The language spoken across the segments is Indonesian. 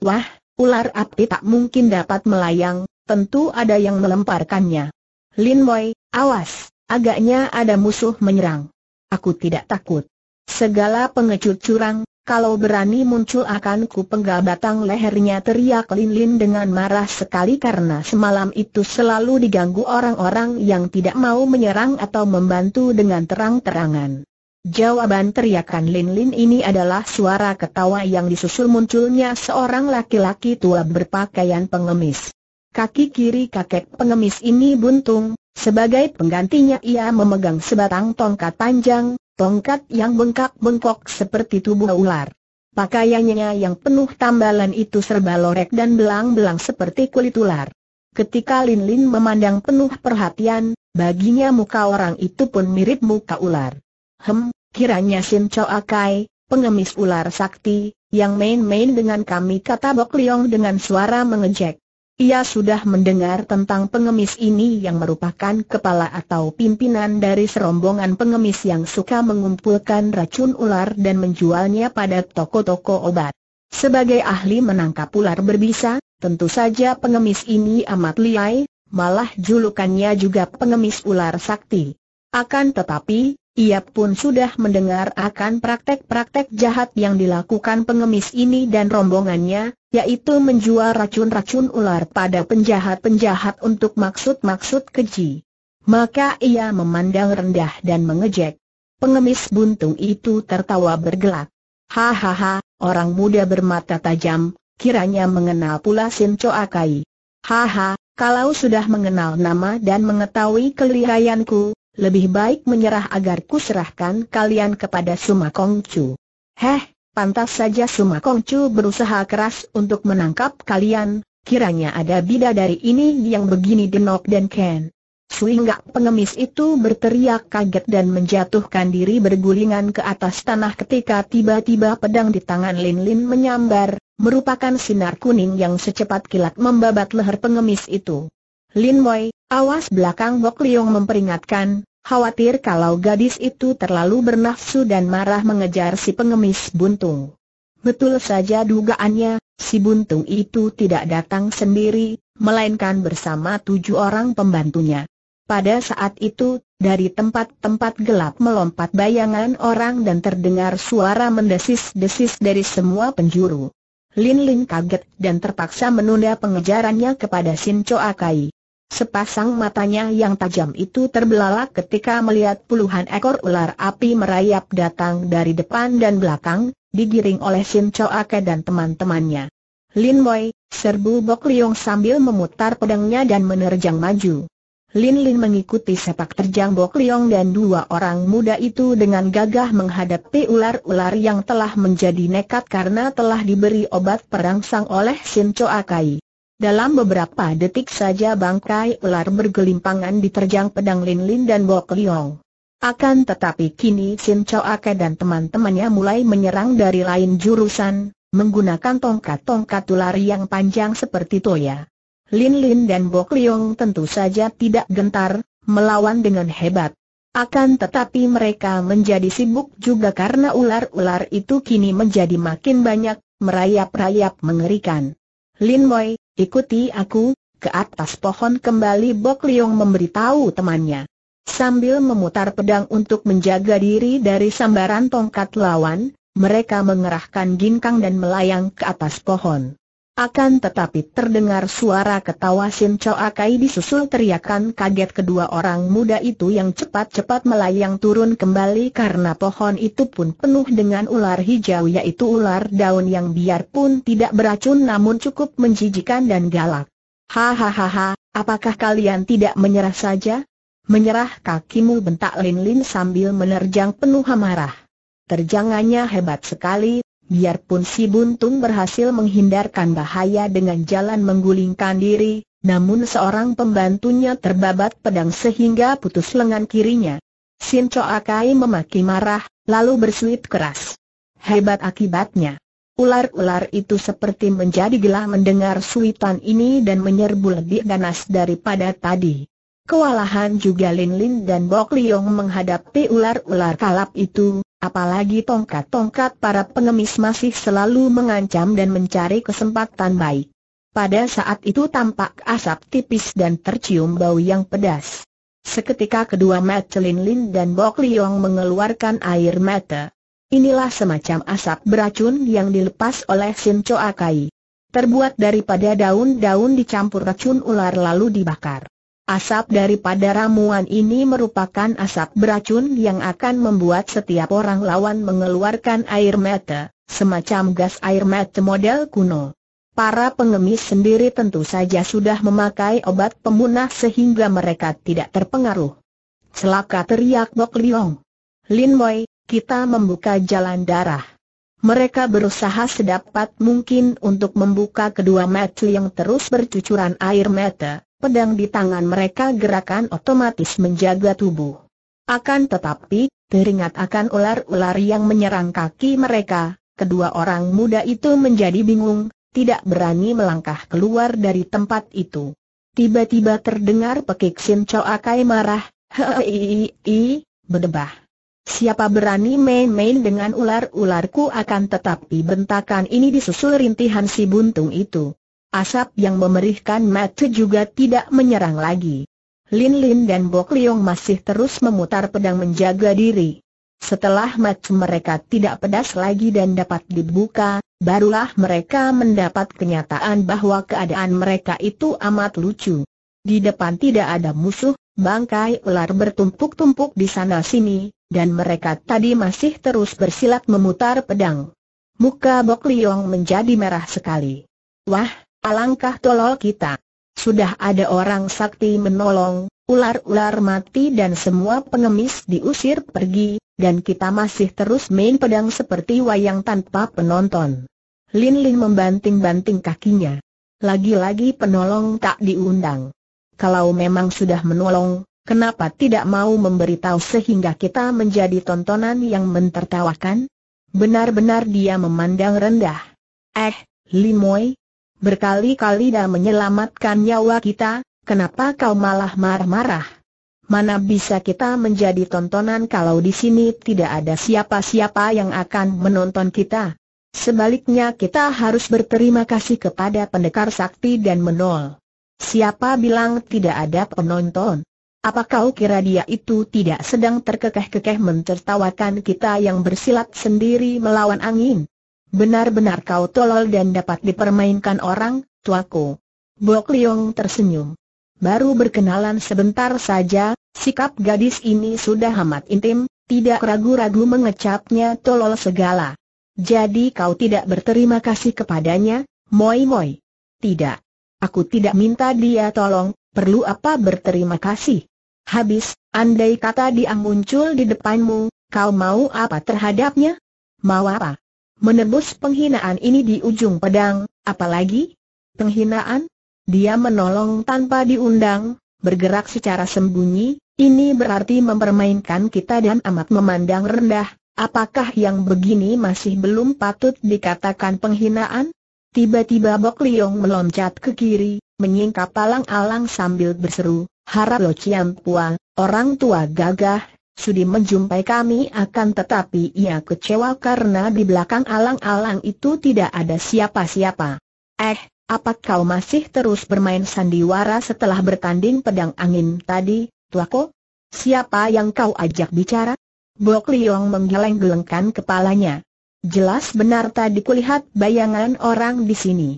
Wah, ular api tak mungkin dapat melayang, tentu ada yang melemparkannya. Lin Wei, awas, agaknya ada musuh menyerang. Aku tidak takut. Segala pengecut curang, kalau berani muncul akan ku penggal batang lehernya teriak Lin Lin dengan marah sekali karena semalam itu selalu diganggu orang-orang yang tidak mau menyerang atau membantu dengan terang-terangan. Jawaban teriakan Lin Lin ini adalah suara ketawa yang disusul munculnya seorang laki-laki tua berpakaian pengemis. Kaki kiri kakek pengemis ini buntung, sebagai penggantinya ia memegang sebatang tongkat panjang, tongkat yang bengkak-bengkok seperti tubuh ular. Pakaiannya yang penuh tambalan itu serba lorek dan belang-belang seperti kulit ular. Ketika Lin Lin memandang penuh perhatian, baginya muka orang itu pun mirip muka ular. Hem, kiranya Cho Akai, pengemis ular sakti, yang main-main dengan kami kata Bok Leong dengan suara mengejek. Ia sudah mendengar tentang pengemis ini yang merupakan kepala atau pimpinan dari serombongan pengemis yang suka mengumpulkan racun ular dan menjualnya pada toko-toko obat. Sebagai ahli menangkap ular berbisa, tentu saja pengemis ini amat liai, malah julukannya juga pengemis ular sakti. Akan tetapi, ia pun sudah mendengar akan praktek-praktek jahat yang dilakukan pengemis ini dan rombongannya, yaitu menjual racun-racun ular pada penjahat-penjahat untuk maksud-maksud keji. Maka ia memandang rendah dan mengejek. Pengemis buntung itu tertawa bergelak. Hahaha, orang muda bermata tajam, kiranya mengenal pula Sin Cho Akai. Haha, kalau sudah mengenal nama dan mengetahui kelihayanku, lebih baik menyerah agar kuserahkan kalian kepada Suma Chu. Heh, pantas saja Suma Chu berusaha keras untuk menangkap kalian, kiranya ada bida dari ini yang begini denok dan ken. Suinggak pengemis itu berteriak kaget dan menjatuhkan diri bergulingan ke atas tanah ketika tiba-tiba pedang di tangan Lin Lin menyambar, merupakan sinar kuning yang secepat kilat membabat leher pengemis itu. Lin Moy, awas belakang Bok Liong memperingatkan, khawatir kalau gadis itu terlalu bernafsu dan marah mengejar si pengemis buntung. Betul saja dugaannya, si buntung itu tidak datang sendiri, melainkan bersama tujuh orang pembantunya. Pada saat itu, dari tempat-tempat gelap melompat bayangan orang dan terdengar suara mendesis-desis dari semua penjuru. Lin Lin kaget dan terpaksa menunda pengejarannya kepada Sin Cho Akai. Sepasang matanya yang tajam itu terbelalak ketika melihat puluhan ekor ular api merayap datang dari depan dan belakang, digiring oleh Sin Choake dan teman-temannya. Lin Boy, serbu Bok Liung sambil memutar pedangnya dan menerjang maju. Lin Lin mengikuti sepak terjang Bok Liung dan dua orang muda itu dengan gagah menghadapi ular-ular yang telah menjadi nekat karena telah diberi obat perangsang oleh Sin Choakai. Dalam beberapa detik saja bangkai ular bergelimpangan diterjang pedang Lin Lin dan Bok Liong. Akan tetapi kini Sin Chow Ake dan teman-temannya mulai menyerang dari lain jurusan, menggunakan tongkat-tongkat ular yang panjang seperti toya. Lin Lin dan Bok Liong tentu saja tidak gentar, melawan dengan hebat. Akan tetapi mereka menjadi sibuk juga karena ular-ular itu kini menjadi makin banyak, merayap-rayap mengerikan. Lin Moi, Ikuti aku, ke atas pohon kembali Bok Liong memberitahu temannya. Sambil memutar pedang untuk menjaga diri dari sambaran tongkat lawan, mereka mengerahkan ginkang dan melayang ke atas pohon. Akan tetapi terdengar suara ketawa Sin Cho Akai disusul teriakan kaget kedua orang muda itu yang cepat-cepat melayang turun kembali karena pohon itu pun penuh dengan ular hijau yaitu ular daun yang biarpun tidak beracun namun cukup menjijikan dan galak. Hahaha, apakah kalian tidak menyerah saja? Menyerah kakimu bentak Lin Lin sambil menerjang penuh amarah. Terjangannya hebat sekali, Biarpun si Buntung berhasil menghindarkan bahaya dengan jalan menggulingkan diri, namun seorang pembantunya terbabat pedang sehingga putus lengan kirinya. Sin Cho Akai memaki marah, lalu bersuit keras. Hebat akibatnya. Ular-ular itu seperti menjadi gelah mendengar suitan ini dan menyerbu lebih ganas daripada tadi. Kewalahan juga Lin Lin dan Bok Liong menghadapi ular-ular kalap itu, Apalagi tongkat-tongkat para pengemis masih selalu mengancam dan mencari kesempatan baik. Pada saat itu tampak asap tipis dan tercium bau yang pedas. Seketika kedua Madeline Lin dan Bok Liong mengeluarkan air mata. Inilah semacam asap beracun yang dilepas oleh Sin Kai. Terbuat daripada daun-daun dicampur racun ular lalu dibakar. Asap daripada ramuan ini merupakan asap beracun yang akan membuat setiap orang lawan mengeluarkan air mata, semacam gas air mata model kuno. Para pengemis sendiri tentu saja sudah memakai obat pemunah sehingga mereka tidak terpengaruh. Celaka teriak Bok Liong. Lin Boy, kita membuka jalan darah. Mereka berusaha sedapat mungkin untuk membuka kedua mata yang terus bercucuran air mata, pedang di tangan mereka gerakan otomatis menjaga tubuh. Akan tetapi, teringat akan ular-ular yang menyerang kaki mereka, kedua orang muda itu menjadi bingung, tidak berani melangkah keluar dari tempat itu. Tiba-tiba terdengar pekik Sim Akai marah, hei, berdebah. Siapa berani main-main dengan ular-ularku akan tetapi bentakan ini disusul rintihan si buntung itu. Asap yang memerihkan mata juga tidak menyerang lagi. Lin Lin dan Bok Liong masih terus memutar pedang menjaga diri. Setelah mata mereka tidak pedas lagi dan dapat dibuka, barulah mereka mendapat kenyataan bahwa keadaan mereka itu amat lucu. Di depan tidak ada musuh, bangkai ular bertumpuk-tumpuk di sana-sini, dan mereka tadi masih terus bersilat memutar pedang. Muka Bok Liong menjadi merah sekali. Wah, Alangkah tolol kita. Sudah ada orang sakti menolong, ular-ular mati dan semua pengemis diusir pergi, dan kita masih terus main pedang seperti wayang tanpa penonton. Lin Lin membanting-banting kakinya. Lagi-lagi penolong tak diundang. Kalau memang sudah menolong, kenapa tidak mau memberitahu sehingga kita menjadi tontonan yang mentertawakan? Benar-benar dia memandang rendah. Eh, Limoy, Berkali-kali dah menyelamatkan nyawa kita, kenapa kau malah marah-marah? Mana bisa kita menjadi tontonan kalau di sini tidak ada siapa-siapa yang akan menonton kita? Sebaliknya kita harus berterima kasih kepada pendekar sakti dan menol. Siapa bilang tidak ada penonton? Apa kau kira dia itu tidak sedang terkekeh-kekeh mentertawakan kita yang bersilat sendiri melawan angin? Benar-benar kau tolol dan dapat dipermainkan orang, tuaku. Bok Liong tersenyum. Baru berkenalan sebentar saja, sikap gadis ini sudah amat intim, tidak ragu-ragu mengecapnya tolol segala. Jadi kau tidak berterima kasih kepadanya, Moi Moi? Tidak. Aku tidak minta dia tolong, perlu apa berterima kasih? Habis, andai kata dia muncul di depanmu, kau mau apa terhadapnya? Mau apa? Menebus penghinaan ini di ujung pedang, apalagi? Penghinaan? Dia menolong tanpa diundang, bergerak secara sembunyi, ini berarti mempermainkan kita dan amat memandang rendah. Apakah yang begini masih belum patut dikatakan penghinaan? Tiba-tiba Bok Liong meloncat ke kiri, menyingkap palang alang sambil berseru, Harap Lo ciampuan, Pua, orang tua gagah, Sudi menjumpai kami akan tetapi ia kecewa karena di belakang alang-alang itu tidak ada siapa-siapa. Eh, apa kau masih terus bermain sandiwara setelah bertanding pedang angin tadi, tuako? Siapa yang kau ajak bicara? Bok Liong menggeleng-gelengkan kepalanya. Jelas benar tadi kulihat bayangan orang di sini.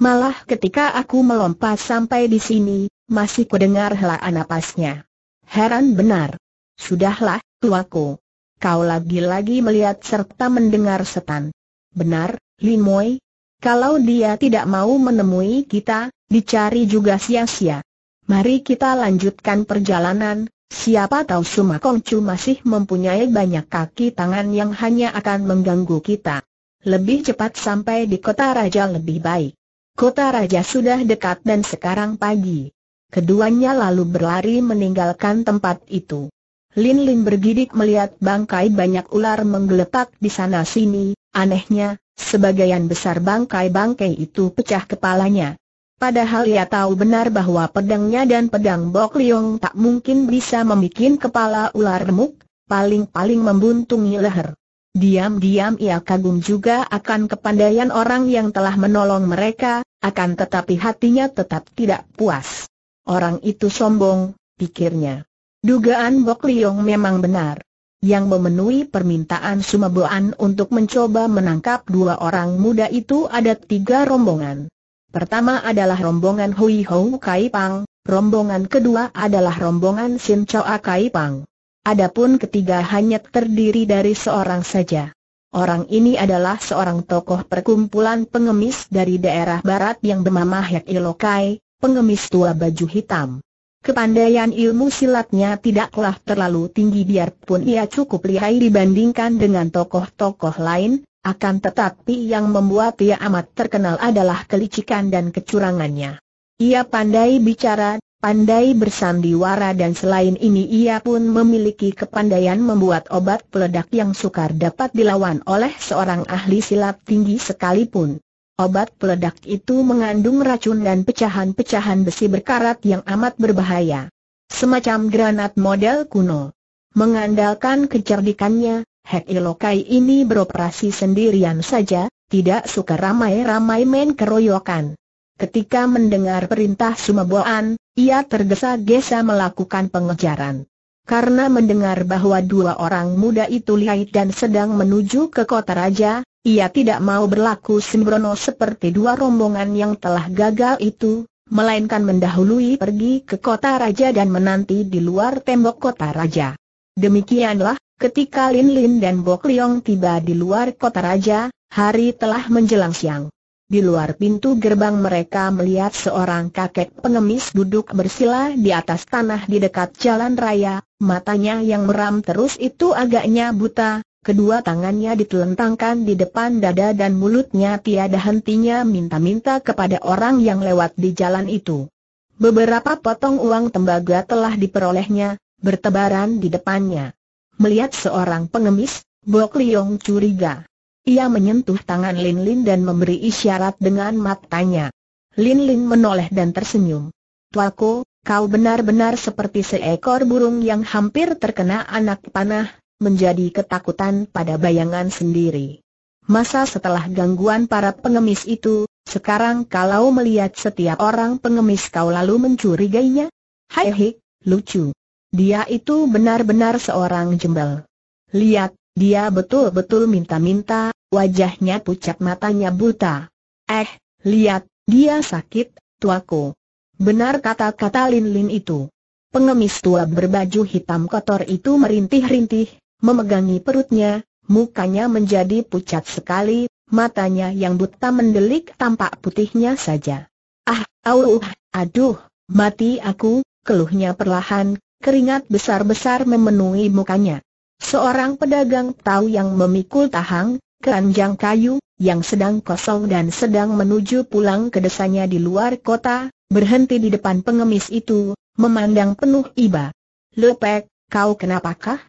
Malah ketika aku melompat sampai di sini, masih kudengar helaan napasnya. Heran benar. Sudahlah, tuaku. Kau lagi-lagi melihat serta mendengar setan. Benar, Limoy. Kalau dia tidak mau menemui kita, dicari juga sia-sia. Mari kita lanjutkan perjalanan, Siapa tahu Sumakongcu masih mempunyai banyak kaki tangan yang hanya akan mengganggu kita. Lebih cepat sampai di kota raja lebih baik. Kota raja sudah dekat dan sekarang pagi. Keduanya lalu berlari meninggalkan tempat itu. Lin Lin bergidik melihat bangkai banyak ular menggeletak di sana-sini, anehnya, sebagian besar bangkai-bangkai itu pecah kepalanya. Padahal ia tahu benar bahwa pedangnya dan pedang Bok Liong tak mungkin bisa membuat kepala ular remuk, paling-paling membuntungi leher. Diam-diam ia kagum juga akan kepandaian orang yang telah menolong mereka, akan tetapi hatinya tetap tidak puas. Orang itu sombong, pikirnya. Dugaan Bok Liong memang benar. Yang memenuhi permintaan Sumaboan untuk mencoba menangkap dua orang muda itu ada tiga rombongan. Pertama adalah rombongan Hui Hou Kai Pang, rombongan kedua adalah rombongan Sin Choa Kai Pang. Adapun ketiga hanya terdiri dari seorang saja. Orang ini adalah seorang tokoh perkumpulan pengemis dari daerah barat yang bernama Hek Ilokai, pengemis tua baju hitam. Kepandaian ilmu silatnya tidaklah terlalu tinggi biarpun ia cukup lihai dibandingkan dengan tokoh-tokoh lain, akan tetapi yang membuat ia amat terkenal adalah kelicikan dan kecurangannya. Ia pandai bicara, pandai bersandiwara dan selain ini ia pun memiliki kepandaian membuat obat peledak yang sukar dapat dilawan oleh seorang ahli silat tinggi sekalipun. Obat peledak itu mengandung racun dan pecahan-pecahan besi berkarat yang amat berbahaya. Semacam granat model kuno. Mengandalkan kecerdikannya, Hek Ilokai ini beroperasi sendirian saja, tidak suka ramai-ramai main keroyokan. Ketika mendengar perintah Sumaboan, ia tergesa-gesa melakukan pengejaran. Karena mendengar bahwa dua orang muda itu lihai dan sedang menuju ke kota raja, ia tidak mau berlaku sembrono seperti dua rombongan yang telah gagal itu, melainkan mendahului pergi ke kota raja dan menanti di luar tembok kota raja. Demikianlah, ketika Lin Lin dan Bok Leong tiba di luar kota raja, hari telah menjelang siang. Di luar pintu gerbang mereka melihat seorang kakek pengemis duduk bersila di atas tanah di dekat jalan raya, matanya yang meram terus itu agaknya buta, Kedua tangannya ditelentangkan di depan dada dan mulutnya tiada hentinya minta-minta kepada orang yang lewat di jalan itu. Beberapa potong uang tembaga telah diperolehnya, bertebaran di depannya. Melihat seorang pengemis, Bok Liong curiga. Ia menyentuh tangan Lin Lin dan memberi isyarat dengan matanya. Lin Lin menoleh dan tersenyum. Tuaku, kau benar-benar seperti seekor burung yang hampir terkena anak panah, menjadi ketakutan pada bayangan sendiri. Masa setelah gangguan para pengemis itu, sekarang kalau melihat setiap orang pengemis kau lalu mencurigainya? Hai hik, lucu. Dia itu benar-benar seorang jembel. Lihat, dia betul-betul minta-minta, wajahnya pucat matanya buta. Eh, lihat, dia sakit, tuaku. Benar kata-kata Lin Lin itu. Pengemis tua berbaju hitam kotor itu merintih-rintih, memegangi perutnya, mukanya menjadi pucat sekali, matanya yang buta mendelik tampak putihnya saja. Ah, auh, aduh, mati aku, keluhnya perlahan, keringat besar-besar memenuhi mukanya. Seorang pedagang tahu yang memikul tahang, keranjang kayu, yang sedang kosong dan sedang menuju pulang ke desanya di luar kota, berhenti di depan pengemis itu, memandang penuh iba. Lepek, kau kenapakah?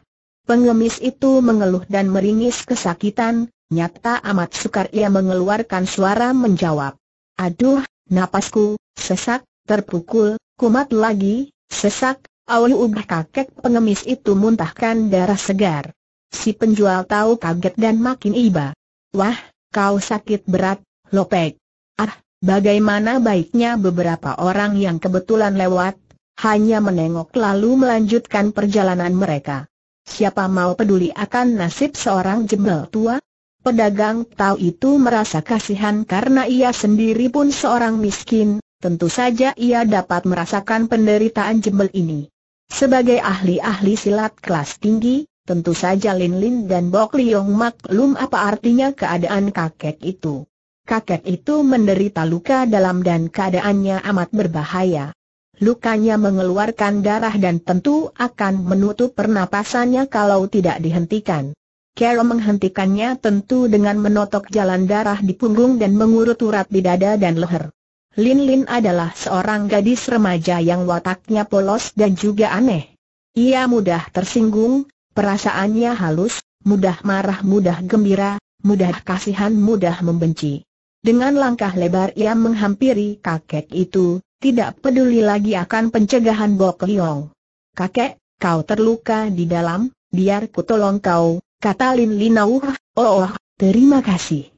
Pengemis itu mengeluh dan meringis kesakitan, nyata amat sukar ia mengeluarkan suara menjawab. Aduh, napasku, sesak, terpukul, kumat lagi, sesak, awal ubah kakek pengemis itu muntahkan darah segar. Si penjual tahu kaget dan makin iba. Wah, kau sakit berat, lopek. Ah, bagaimana baiknya beberapa orang yang kebetulan lewat, hanya menengok lalu melanjutkan perjalanan mereka. Siapa mau peduli akan nasib seorang jembel tua? Pedagang tahu itu merasa kasihan karena ia sendiri pun seorang miskin, tentu saja ia dapat merasakan penderitaan jembel ini. Sebagai ahli-ahli silat kelas tinggi, tentu saja Lin Lin dan Bok Liong maklum apa artinya keadaan kakek itu. Kakek itu menderita luka dalam dan keadaannya amat berbahaya. Lukanya mengeluarkan darah dan tentu akan menutup pernapasannya kalau tidak dihentikan. Kero menghentikannya tentu dengan menotok jalan darah di punggung dan mengurut urat di dada dan leher. Lin Lin adalah seorang gadis remaja yang wataknya polos dan juga aneh. Ia mudah tersinggung, perasaannya halus, mudah marah mudah gembira, mudah kasihan mudah membenci. Dengan langkah lebar ia menghampiri kakek itu, tidak peduli lagi akan pencegahan Bok Liong. Kakek, kau terluka di dalam, biar ku tolong kau, kata Lin Linau. Oh, oh, terima kasih.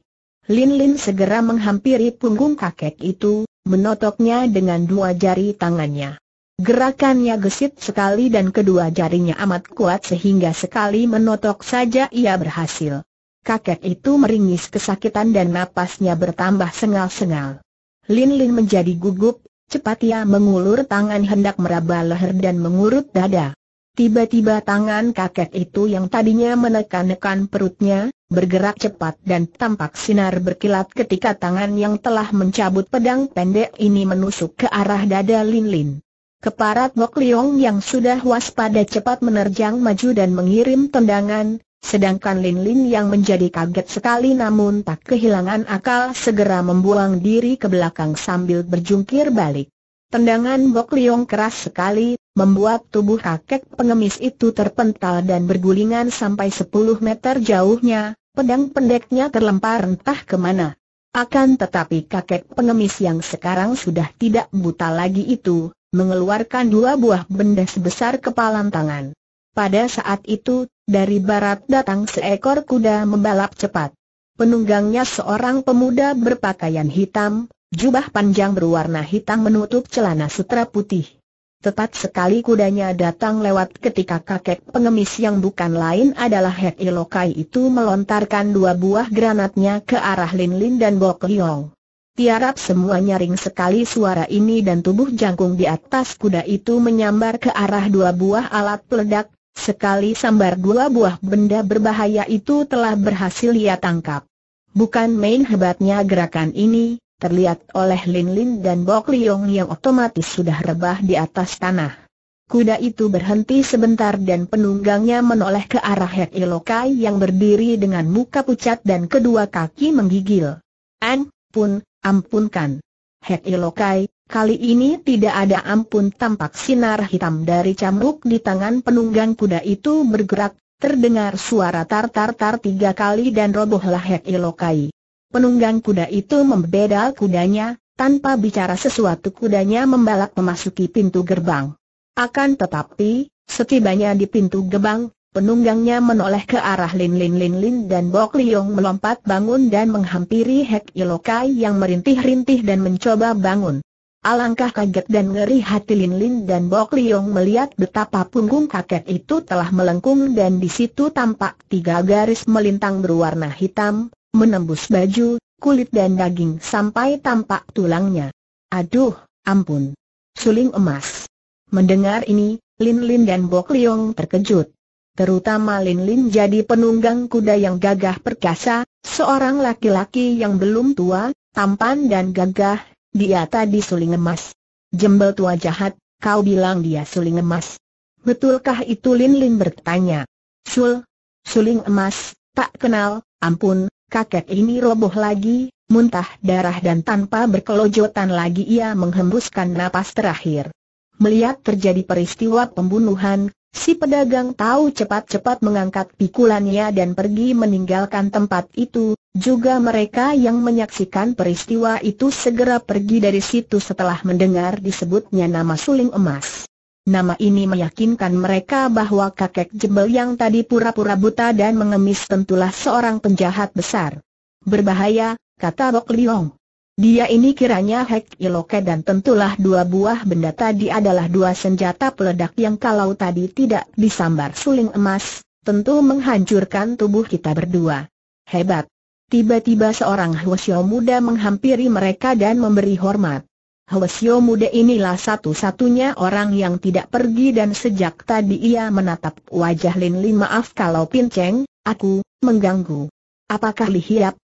Lin Lin segera menghampiri punggung kakek itu, menotoknya dengan dua jari tangannya. Gerakannya gesit sekali dan kedua jarinya amat kuat sehingga sekali menotok saja ia berhasil. Kakek itu meringis kesakitan dan napasnya bertambah sengal-sengal. Lin Lin menjadi gugup, Cepat ia mengulur tangan hendak meraba leher dan mengurut dada. Tiba-tiba tangan kakek itu yang tadinya menekan-nekan perutnya, bergerak cepat dan tampak sinar berkilat ketika tangan yang telah mencabut pedang pendek ini menusuk ke arah dada Lin Lin. Keparat Bok Liong yang sudah waspada cepat menerjang maju dan mengirim tendangan, Sedangkan Lin Lin yang menjadi kaget sekali namun tak kehilangan akal segera membuang diri ke belakang sambil berjungkir balik. Tendangan Bok Liong keras sekali, membuat tubuh kakek pengemis itu terpental dan bergulingan sampai 10 meter jauhnya, pedang pendeknya terlempar entah kemana. Akan tetapi kakek pengemis yang sekarang sudah tidak buta lagi itu, mengeluarkan dua buah benda sebesar kepalan tangan. Pada saat itu, dari barat datang seekor kuda membalap cepat. Penunggangnya seorang pemuda berpakaian hitam, jubah panjang berwarna hitam menutup celana sutra putih. Tepat sekali kudanya datang lewat ketika kakek pengemis yang bukan lain adalah Het Ilokai itu melontarkan dua buah granatnya ke arah Lin Lin dan Bo Liong. Tiarap semua nyaring sekali suara ini dan tubuh jangkung di atas kuda itu menyambar ke arah dua buah alat peledak, Sekali sambar dua buah benda berbahaya itu telah berhasil ia tangkap. Bukan main hebatnya gerakan ini, terlihat oleh Lin Lin dan Bok Liong yang otomatis sudah rebah di atas tanah. Kuda itu berhenti sebentar dan penunggangnya menoleh ke arah Hek Ilokai yang berdiri dengan muka pucat dan kedua kaki menggigil. An, pun, ampunkan. Hek Ilokai, Kali ini tidak ada ampun tampak sinar hitam dari cambuk di tangan penunggang kuda itu bergerak, terdengar suara tar-tar-tar tiga kali dan robohlah Hek Ilokai. Penunggang kuda itu membedal kudanya, tanpa bicara sesuatu kudanya membalak memasuki pintu gerbang. Akan tetapi, setibanya di pintu gerbang, penunggangnya menoleh ke arah Lin Lin Lin Lin dan Bok Liung melompat bangun dan menghampiri Hek Ilokai yang merintih-rintih dan mencoba bangun. Alangkah kaget dan ngeri hati Lin Lin dan Bok Liong melihat betapa punggung kakek itu telah melengkung dan di situ tampak tiga garis melintang berwarna hitam, menembus baju, kulit dan daging sampai tampak tulangnya. Aduh, ampun. Suling emas. Mendengar ini, Lin Lin dan Bok Liong terkejut. Terutama Lin Lin jadi penunggang kuda yang gagah perkasa, seorang laki-laki yang belum tua, tampan dan gagah, dia tadi suling emas. Jembel tua jahat, kau bilang dia suling emas. Betulkah itu Lin Lin bertanya? Sul, suling emas, tak kenal, ampun, kakek ini roboh lagi, muntah darah dan tanpa berkelojotan lagi ia menghembuskan napas terakhir. Melihat terjadi peristiwa pembunuhan, Si pedagang tahu cepat-cepat mengangkat pikulannya dan pergi meninggalkan tempat itu, juga mereka yang menyaksikan peristiwa itu segera pergi dari situ setelah mendengar disebutnya nama suling emas. Nama ini meyakinkan mereka bahwa kakek jebel yang tadi pura-pura buta dan mengemis tentulah seorang penjahat besar. Berbahaya, kata Bok Liong. Dia ini kiranya Hek Iloke dan tentulah dua buah benda tadi adalah dua senjata peledak yang kalau tadi tidak disambar suling emas, tentu menghancurkan tubuh kita berdua. Hebat. Tiba-tiba seorang Hwasyo muda menghampiri mereka dan memberi hormat. Hwasyo muda inilah satu-satunya orang yang tidak pergi dan sejak tadi ia menatap wajah Lin Lin maaf kalau pinceng, aku, mengganggu. Apakah Li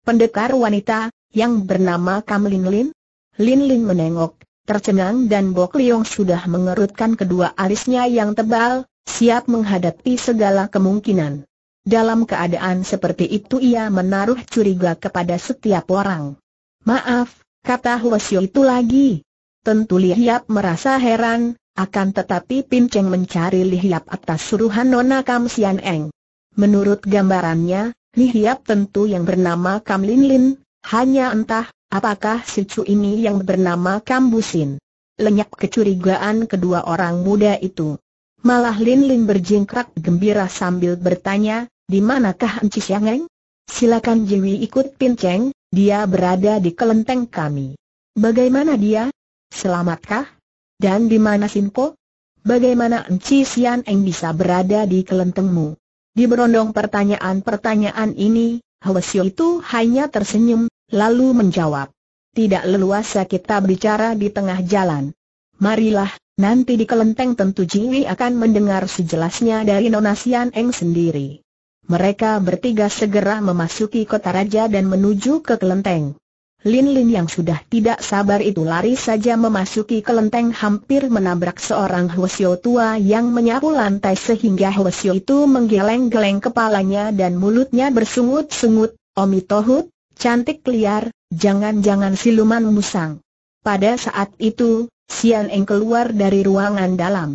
pendekar wanita, yang bernama Kam Lin Lin? Lin Lin menengok, tercengang dan Bok Liong sudah mengerutkan kedua alisnya yang tebal, siap menghadapi segala kemungkinan. Dalam keadaan seperti itu ia menaruh curiga kepada setiap orang. Maaf, kata Huasio itu lagi. Tentu Lihiap merasa heran, akan tetapi Pin Cheng mencari Lihiap atas suruhan Nona Kam Sian Eng. Menurut gambarannya, Lihiap tentu yang bernama Kam Lin Lin, hanya entah, apakah si cu ini yang bernama Kambusin. Lenyap kecurigaan kedua orang muda itu. Malah Lin Lin berjingkrak gembira sambil bertanya, di manakah Enci Siangeng? Silakan Jiwi ikut Pinceng, dia berada di kelenteng kami. Bagaimana dia? Selamatkah? Dan di mana Sinpo? Bagaimana Enci siangeng Eng bisa berada di kelentengmu? Di berondong pertanyaan-pertanyaan ini, Hwasyo itu hanya tersenyum, lalu menjawab. Tidak leluasa kita bicara di tengah jalan. Marilah, nanti di kelenteng tentu Jiwi akan mendengar sejelasnya dari Nona Sian Eng sendiri. Mereka bertiga segera memasuki kota raja dan menuju ke kelenteng. Lin Lin yang sudah tidak sabar itu lari saja memasuki kelenteng hampir menabrak seorang Hwasyo tua yang menyapu lantai sehingga Hwasyo itu menggeleng-geleng kepalanya dan mulutnya bersungut-sungut, Omi Tohut, Cantik liar, jangan-jangan siluman musang. Pada saat itu, Sian Eng keluar dari ruangan dalam.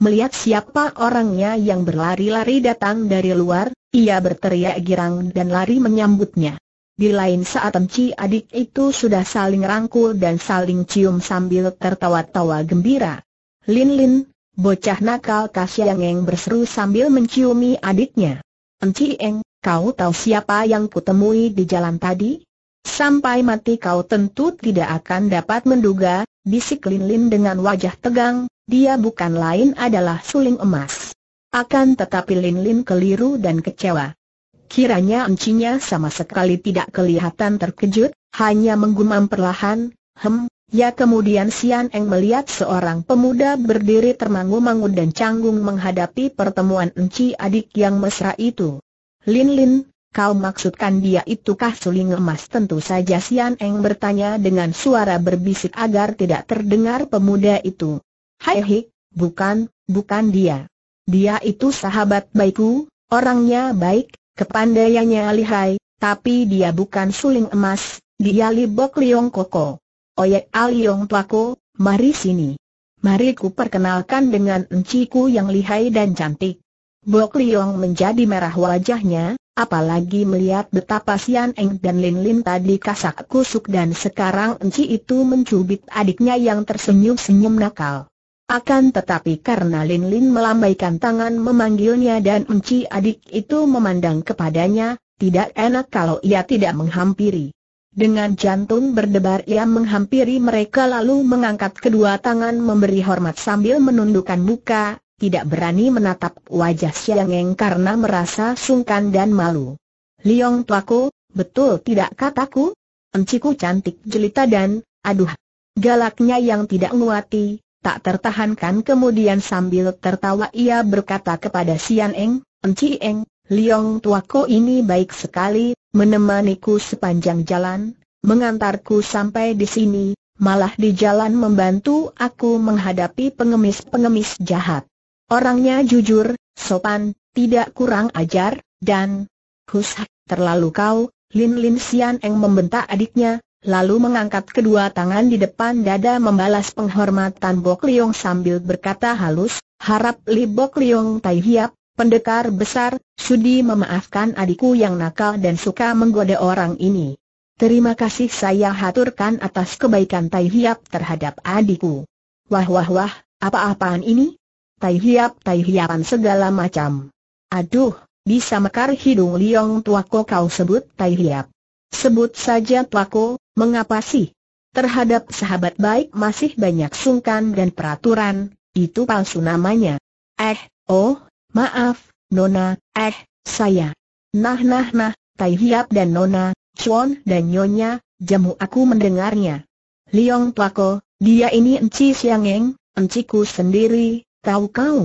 Melihat siapa orangnya yang berlari-lari datang dari luar, ia berteriak girang dan lari menyambutnya. Di lain saat Emci adik itu sudah saling rangkul dan saling cium sambil tertawa-tawa gembira. Lin Lin, bocah nakal kasih Eng berseru sambil menciumi adiknya. Emci Eng, Kau tahu siapa yang kutemui di jalan tadi? Sampai mati kau tentu tidak akan dapat menduga, bisik Lin Lin dengan wajah tegang, dia bukan lain adalah suling emas. Akan tetapi Lin Lin keliru dan kecewa. Kiranya encinya sama sekali tidak kelihatan terkejut, hanya menggumam perlahan, hem, ya kemudian Sian Eng melihat seorang pemuda berdiri termangu-mangu dan canggung menghadapi pertemuan enci adik yang mesra itu. Lin Lin, kau maksudkan dia itukah suling emas? Tentu saja Sian Eng bertanya dengan suara berbisik agar tidak terdengar pemuda itu. Hai hik, bukan, bukan dia. Dia itu sahabat baikku, orangnya baik, kepandaiannya lihai, tapi dia bukan suling emas, dia Libok Liong Koko. Oyek Aliong Tuako, mari sini. Mari ku perkenalkan dengan enciku yang lihai dan cantik. Bok Liong menjadi merah wajahnya, apalagi melihat betapa Sian Eng dan Lin Lin tadi kasak kusuk dan sekarang Enci itu mencubit adiknya yang tersenyum-senyum nakal. Akan tetapi karena Lin Lin melambaikan tangan memanggilnya dan Enci adik itu memandang kepadanya, tidak enak kalau ia tidak menghampiri. Dengan jantung berdebar ia menghampiri mereka lalu mengangkat kedua tangan memberi hormat sambil menundukkan muka, tidak berani menatap wajah Siang Eng karena merasa sungkan dan malu. Liong Tuaku, betul tidak kataku? Enciku cantik jelita dan, aduh, galaknya yang tidak nguati, tak tertahankan kemudian sambil tertawa ia berkata kepada Siang Eng, Enci Eng, Liong Tuaku ini baik sekali, menemaniku sepanjang jalan, mengantarku sampai di sini, malah di jalan membantu aku menghadapi pengemis-pengemis jahat. Orangnya jujur, sopan, tidak kurang ajar, dan... Hushak, terlalu kau, Lin Lin Sian Eng membentak adiknya, lalu mengangkat kedua tangan di depan dada membalas penghormatan Bok Liong sambil berkata halus, harap Li Bok Liong Tai Hiap, pendekar besar, sudi memaafkan adikku yang nakal dan suka menggoda orang ini. Terima kasih saya haturkan atas kebaikan Tai Hiap terhadap adikku. Wah wah wah, apa-apaan ini? tai hiap tai hiapan segala macam. Aduh, bisa mekar hidung Liong Tuako kau sebut tai hiap. Sebut saja Tuako, mengapa sih? Terhadap sahabat baik masih banyak sungkan dan peraturan, itu palsu namanya. Eh, oh, maaf, Nona, eh, saya. Nah nah nah, Tai Hiap dan Nona, Chuan dan Nyonya, jamu aku mendengarnya. Liong Tuako, dia ini enci siangeng, enciku sendiri, Tahu kau?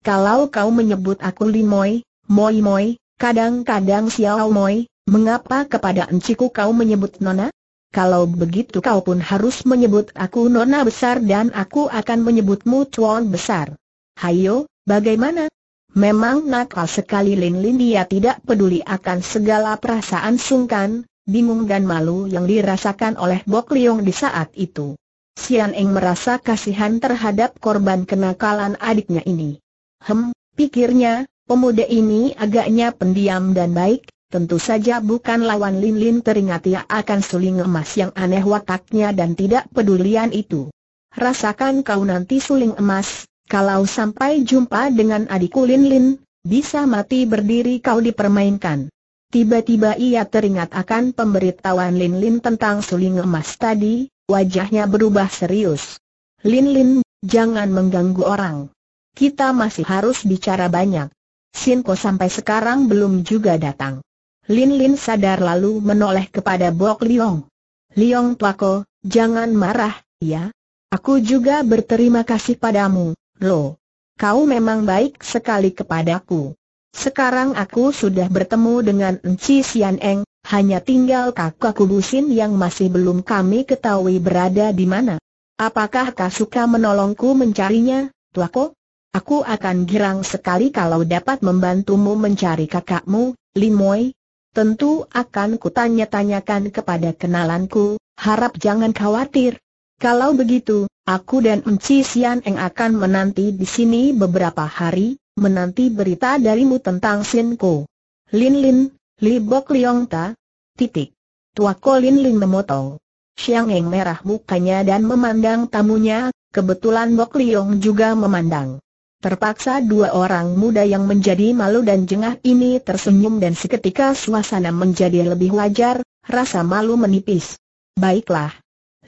Kalau kau menyebut aku Limoy, Moi Moi, kadang-kadang Xiao Moi, mengapa kepada enciku kau menyebut Nona? Kalau begitu kau pun harus menyebut aku Nona besar dan aku akan menyebutmu Cuan besar. Hayo, bagaimana? Memang nakal sekali Lin Lin dia tidak peduli akan segala perasaan sungkan, bingung dan malu yang dirasakan oleh Bok Liong di saat itu. Sian Eng merasa kasihan terhadap korban kenakalan adiknya ini. Hem, pikirnya, pemuda ini agaknya pendiam dan baik, tentu saja bukan lawan Lin Lin Teringat ia akan suling emas yang aneh wataknya dan tidak pedulian itu. Rasakan kau nanti suling emas, kalau sampai jumpa dengan adikku Lin Lin, bisa mati berdiri kau dipermainkan. Tiba-tiba ia teringat akan pemberitahuan Lin Lin tentang suling emas tadi, Wajahnya berubah serius. Lin Lin, jangan mengganggu orang. Kita masih harus bicara banyak. Sinko sampai sekarang belum juga datang. Lin Lin sadar lalu menoleh kepada Bok Liong. Liong Tuako, jangan marah, ya. Aku juga berterima kasih padamu, Lo. Kau memang baik sekali kepadaku. Sekarang aku sudah bertemu dengan Enci Sian Eng, hanya tinggal kakak kubusin yang masih belum kami ketahui berada di mana. Apakah kau suka menolongku mencarinya, tuako? Aku akan girang sekali kalau dapat membantumu mencari kakakmu, Limoy. Tentu akan kutanya-tanyakan kepada kenalanku, harap jangan khawatir. Kalau begitu, aku dan Enci Sian Eng akan menanti di sini beberapa hari, menanti berita darimu tentang Ko. Lin Lin, Li Bok Liong Ta? Titik. Tua Kolin Ling memotong. Siang Eng merah mukanya dan memandang tamunya, kebetulan Bok Liong juga memandang. Terpaksa dua orang muda yang menjadi malu dan jengah ini tersenyum dan seketika suasana menjadi lebih wajar, rasa malu menipis. Baiklah.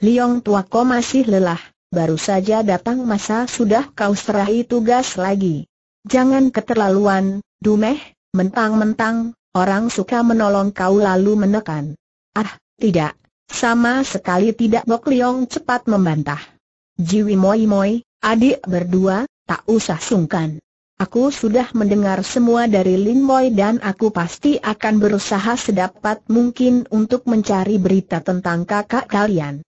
Liong Ko masih lelah, baru saja datang masa sudah kau serahi tugas lagi. Jangan keterlaluan, Dumeh, mentang-mentang, Orang suka menolong kau lalu menekan. Ah, tidak. Sama sekali tidak Bok Leong cepat membantah. Jiwi Moi Moi, adik berdua, tak usah sungkan. Aku sudah mendengar semua dari Lin Moi dan aku pasti akan berusaha sedapat mungkin untuk mencari berita tentang kakak kalian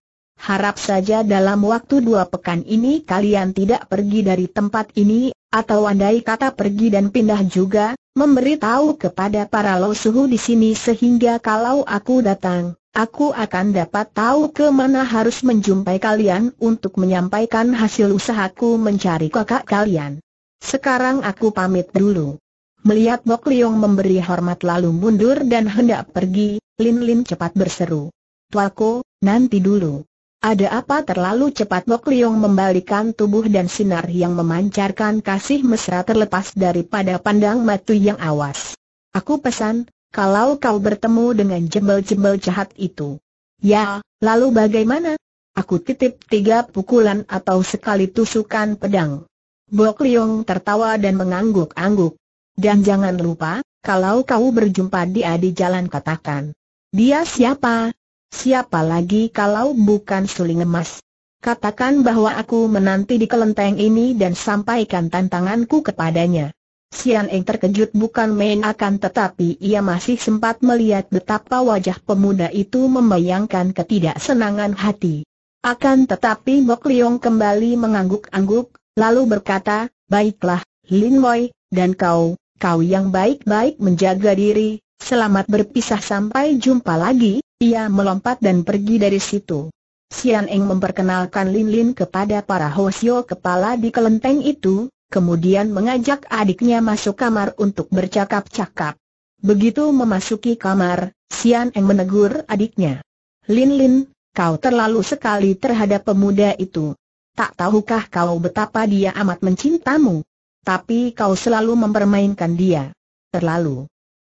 harap saja dalam waktu dua pekan ini kalian tidak pergi dari tempat ini, atau andai kata pergi dan pindah juga, memberitahu kepada para losuhu di sini sehingga kalau aku datang, aku akan dapat tahu ke mana harus menjumpai kalian untuk menyampaikan hasil usahaku mencari kakak kalian. Sekarang aku pamit dulu. Melihat Bok Liong memberi hormat lalu mundur dan hendak pergi, Lin Lin cepat berseru. Tuaku, nanti dulu. Ada apa terlalu cepat Mok Liong membalikan tubuh dan sinar yang memancarkan kasih mesra terlepas daripada pandang matu yang awas. Aku pesan, kalau kau bertemu dengan jembel-jembel jahat itu. Ya, lalu bagaimana? Aku titip tiga pukulan atau sekali tusukan pedang. Bok Liong tertawa dan mengangguk-angguk. Dan jangan lupa, kalau kau berjumpa dia di jalan katakan. Dia siapa, Siapa lagi kalau bukan suling emas? Katakan bahwa aku menanti di kelenteng ini dan sampaikan tantanganku kepadanya. Sian Eng terkejut bukan main akan tetapi ia masih sempat melihat betapa wajah pemuda itu membayangkan ketidaksenangan hati. Akan tetapi Mok Liong kembali mengangguk-angguk, lalu berkata, Baiklah, Lin Wei, dan kau, kau yang baik-baik menjaga diri, Selamat berpisah sampai jumpa lagi, ia melompat dan pergi dari situ. Sian Eng memperkenalkan Lin Lin kepada para Hosio kepala di kelenteng itu, kemudian mengajak adiknya masuk kamar untuk bercakap-cakap. Begitu memasuki kamar, Sian Eng menegur adiknya. Lin Lin, kau terlalu sekali terhadap pemuda itu. Tak tahukah kau betapa dia amat mencintamu? Tapi kau selalu mempermainkan dia. Terlalu.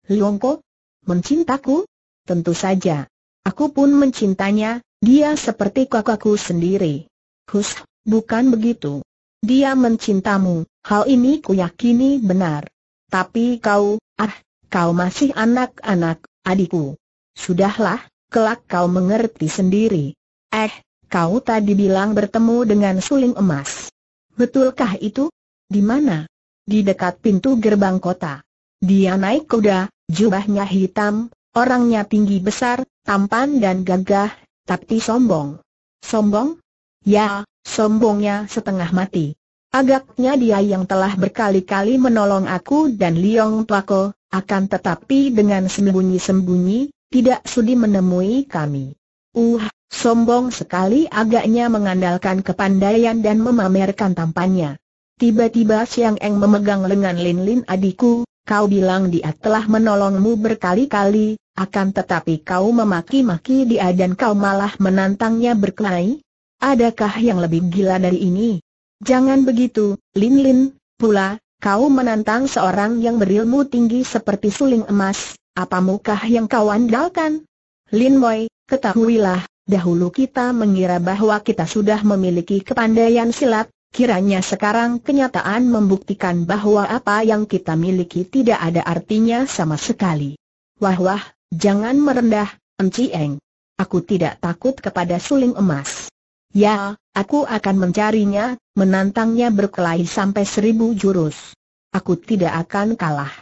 Liongko, Mencintaku? Tentu saja. Aku pun mencintanya, dia seperti kakakku sendiri. Hus, bukan begitu. Dia mencintamu, hal ini ku yakini benar. Tapi kau, ah, kau masih anak-anak, adikku. Sudahlah, kelak kau mengerti sendiri. Eh, kau tadi bilang bertemu dengan suling emas. Betulkah itu? Di mana? Di dekat pintu gerbang kota. Dia naik kuda, Jubahnya hitam, orangnya tinggi besar, tampan dan gagah, tapi sombong. Sombong? Ya, sombongnya setengah mati. Agaknya dia yang telah berkali-kali menolong aku dan Liong Tuako, akan tetapi dengan sembunyi-sembunyi, tidak sudi menemui kami. Uh, sombong sekali agaknya mengandalkan kepandaian dan memamerkan tampannya. Tiba-tiba Siang Eng memegang lengan Lin Lin adikku, Kau bilang dia telah menolongmu berkali-kali, akan tetapi kau memaki-maki dia dan kau malah menantangnya berkelahi? Adakah yang lebih gila dari ini? Jangan begitu, Lin Lin, pula, kau menantang seorang yang berilmu tinggi seperti suling emas, apa mukah yang kau andalkan? Lin Boy, ketahuilah, dahulu kita mengira bahwa kita sudah memiliki kepandaian silat, Kiranya sekarang kenyataan membuktikan bahwa apa yang kita miliki tidak ada artinya sama sekali. Wah wah, jangan merendah, Enci Eng. Aku tidak takut kepada suling emas. Ya, aku akan mencarinya, menantangnya berkelahi sampai seribu jurus. Aku tidak akan kalah.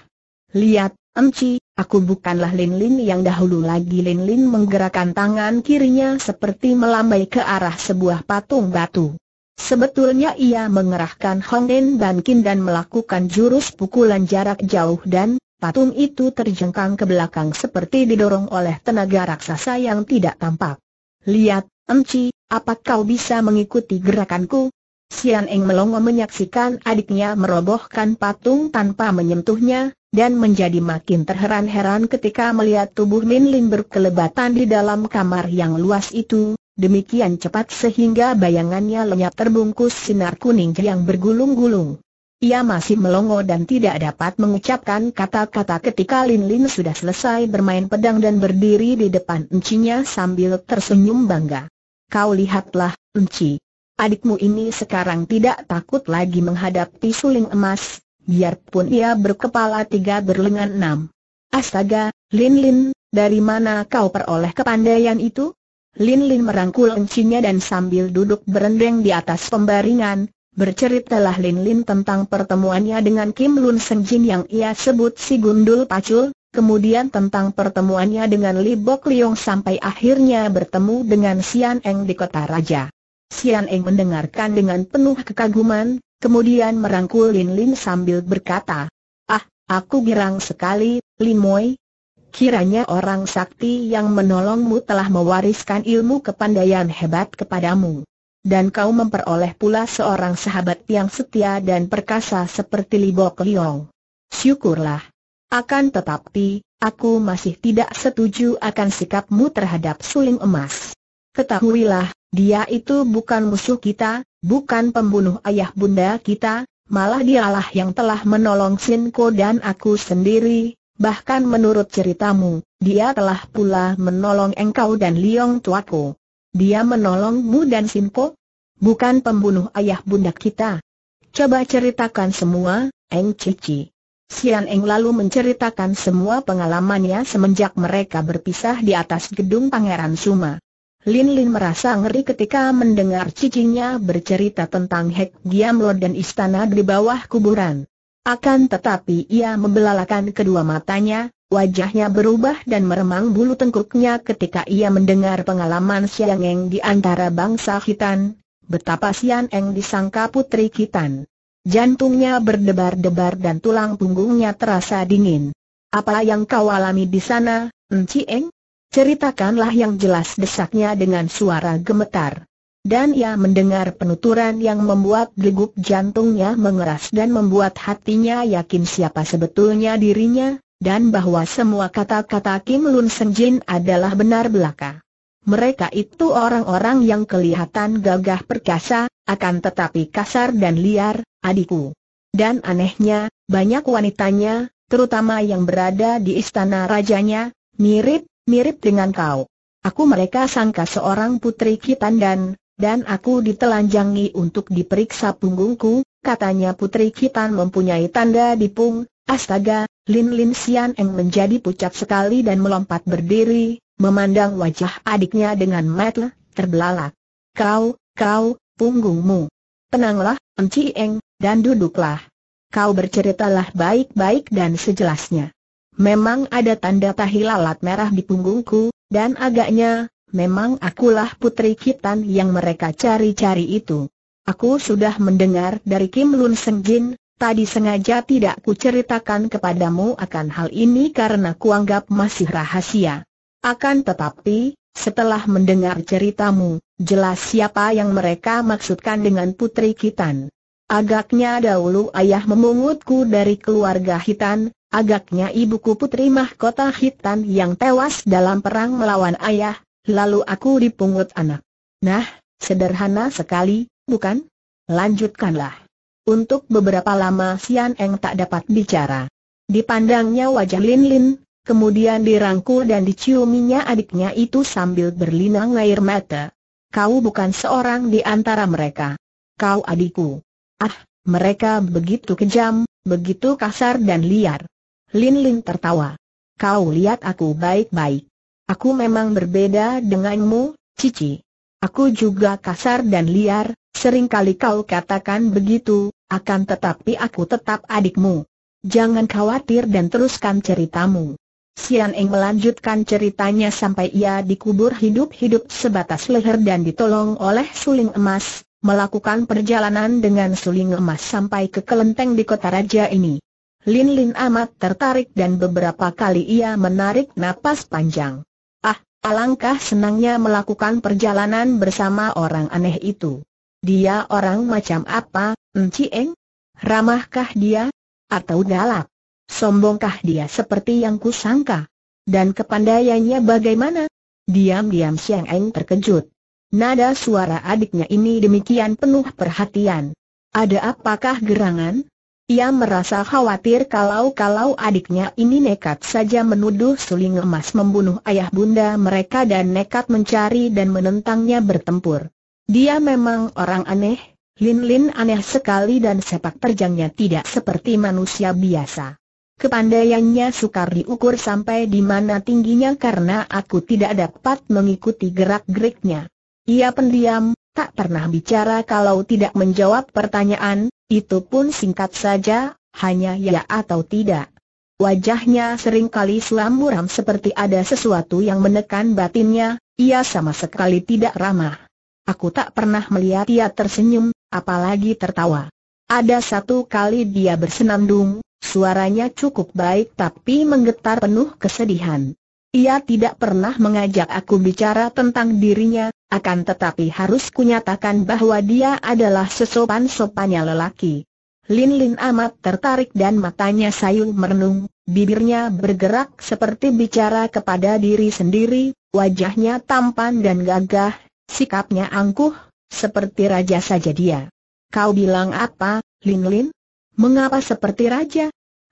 Lihat, Enci, aku bukanlah Lin Lin yang dahulu lagi Lin Lin menggerakkan tangan kirinya seperti melambai ke arah sebuah patung batu. Sebetulnya ia mengerahkan Hongden Bankin dan melakukan jurus pukulan jarak jauh dan patung itu terjengkang ke belakang seperti didorong oleh tenaga raksasa yang tidak tampak. Lihat, Enci, apakah kau bisa mengikuti gerakanku? Sian Eng melongo menyaksikan adiknya merobohkan patung tanpa menyentuhnya, dan menjadi makin terheran-heran ketika melihat tubuh Min Lin berkelebatan di dalam kamar yang luas itu, demikian cepat sehingga bayangannya lenyap terbungkus sinar kuning yang bergulung-gulung. Ia masih melongo dan tidak dapat mengucapkan kata-kata ketika Lin Lin sudah selesai bermain pedang dan berdiri di depan encinya sambil tersenyum bangga. Kau lihatlah, enci. Adikmu ini sekarang tidak takut lagi menghadapi suling emas, biarpun ia berkepala tiga berlengan enam. Astaga, Lin Lin, dari mana kau peroleh kepandaian itu? Lin Lin merangkul encinya dan sambil duduk berendeng di atas pembaringan, berceritalah Lin Lin tentang pertemuannya dengan Kim Lun Seng Jin yang ia sebut si Gundul Pacul, kemudian tentang pertemuannya dengan Li Bok Liong sampai akhirnya bertemu dengan Sian Eng di kota raja. Sian Eng mendengarkan dengan penuh kekaguman, kemudian merangkul Lin Lin sambil berkata, Ah, aku girang sekali, Lin Moi, Kiranya orang sakti yang menolongmu telah mewariskan ilmu kepandaian hebat kepadamu. Dan kau memperoleh pula seorang sahabat yang setia dan perkasa seperti Libok Liong. Syukurlah. Akan tetapi, aku masih tidak setuju akan sikapmu terhadap suling emas. Ketahuilah, dia itu bukan musuh kita, bukan pembunuh ayah bunda kita, malah dialah yang telah menolong Sinko dan aku sendiri, Bahkan menurut ceritamu, dia telah pula menolong engkau dan Liong Tuaku. Dia menolongmu dan Simpo? Bukan pembunuh ayah bunda kita. Coba ceritakan semua, Eng Cici. Sian Eng lalu menceritakan semua pengalamannya semenjak mereka berpisah di atas gedung Pangeran Suma. Lin Lin merasa ngeri ketika mendengar cicinya bercerita tentang Hek Lord, dan istana di bawah kuburan. Akan tetapi ia membelalakan kedua matanya, wajahnya berubah dan meremang bulu tengkuknya ketika ia mendengar pengalaman Siang Eng di antara bangsa Hitan. betapa Siang Eng disangka putri Hitan! Jantungnya berdebar-debar dan tulang punggungnya terasa dingin. Apa yang kau alami di sana, Nci Eng? Ceritakanlah yang jelas desaknya dengan suara gemetar. Dan ia mendengar penuturan yang membuat degup jantungnya mengeras dan membuat hatinya yakin siapa sebetulnya dirinya, dan bahwa semua kata-kata Kim Lun Senjin adalah benar belaka. Mereka itu orang-orang yang kelihatan gagah perkasa, akan tetapi kasar dan liar, adikku. Dan anehnya, banyak wanitanya, terutama yang berada di istana rajanya, mirip, mirip dengan kau. Aku mereka sangka seorang putri Kitan dan, dan aku ditelanjangi untuk diperiksa punggungku, katanya Putri Kitan mempunyai tanda di pung, astaga, Lin Lin Xian Eng menjadi pucat sekali dan melompat berdiri, memandang wajah adiknya dengan mata terbelalak. Kau, kau, punggungmu. Tenanglah, Enci Eng, dan duduklah. Kau berceritalah baik-baik dan sejelasnya. Memang ada tanda tahi lalat merah di punggungku, dan agaknya, memang akulah putri Kitan yang mereka cari-cari itu. Aku sudah mendengar dari Kim Lun Seng Jin. tadi sengaja tidak kuceritakan kepadamu akan hal ini karena kuanggap masih rahasia. Akan tetapi, setelah mendengar ceritamu, jelas siapa yang mereka maksudkan dengan putri Kitan. Agaknya dahulu ayah memungutku dari keluarga Hitan, agaknya ibuku putri mahkota Hitan yang tewas dalam perang melawan ayah, lalu aku dipungut anak. Nah, sederhana sekali, bukan? Lanjutkanlah. Untuk beberapa lama Sian Eng tak dapat bicara. Dipandangnya wajah Lin Lin, kemudian dirangkul dan diciuminya adiknya itu sambil berlinang air mata. Kau bukan seorang di antara mereka. Kau adikku. Ah, mereka begitu kejam, begitu kasar dan liar. Lin Lin tertawa. Kau lihat aku baik-baik. Aku memang berbeda denganmu, Cici. Aku juga kasar dan liar, seringkali kau katakan begitu, akan tetapi aku tetap adikmu. Jangan khawatir dan teruskan ceritamu. Sian Eng melanjutkan ceritanya sampai ia dikubur hidup-hidup sebatas leher dan ditolong oleh suling emas, melakukan perjalanan dengan suling emas sampai ke kelenteng di kota raja ini. Lin Lin amat tertarik dan beberapa kali ia menarik napas panjang. Ah, alangkah senangnya melakukan perjalanan bersama orang aneh itu. Dia orang macam apa, Eng? Ramahkah dia? Atau galak? Sombongkah dia seperti yang kusangka? Dan kepandaiannya bagaimana? Diam-diam Siang Eng terkejut. Nada suara adiknya ini demikian penuh perhatian. Ada apakah gerangan? Ia merasa khawatir kalau-kalau adiknya ini nekat saja menuduh suling emas membunuh ayah bunda mereka dan nekat mencari dan menentangnya bertempur. Dia memang orang aneh, Lin-Lin aneh sekali dan sepak terjangnya tidak seperti manusia biasa. Kepandaiannya sukar diukur sampai di mana tingginya karena aku tidak dapat mengikuti gerak-geriknya. Ia pendiam, tak pernah bicara kalau tidak menjawab pertanyaan, itu pun singkat saja, hanya ya atau tidak. Wajahnya seringkali selam-muram seperti ada sesuatu yang menekan batinnya, ia sama sekali tidak ramah. Aku tak pernah melihat ia tersenyum, apalagi tertawa. Ada satu kali dia bersenandung, suaranya cukup baik tapi menggetar penuh kesedihan. Ia tidak pernah mengajak aku bicara tentang dirinya, akan tetapi harus kunyatakan bahwa dia adalah sesopan-sopannya lelaki. Lin Lin amat tertarik dan matanya sayu merenung, bibirnya bergerak seperti bicara kepada diri sendiri, wajahnya tampan dan gagah, sikapnya angkuh, seperti raja saja dia. Kau bilang apa, Lin Lin? Mengapa seperti raja?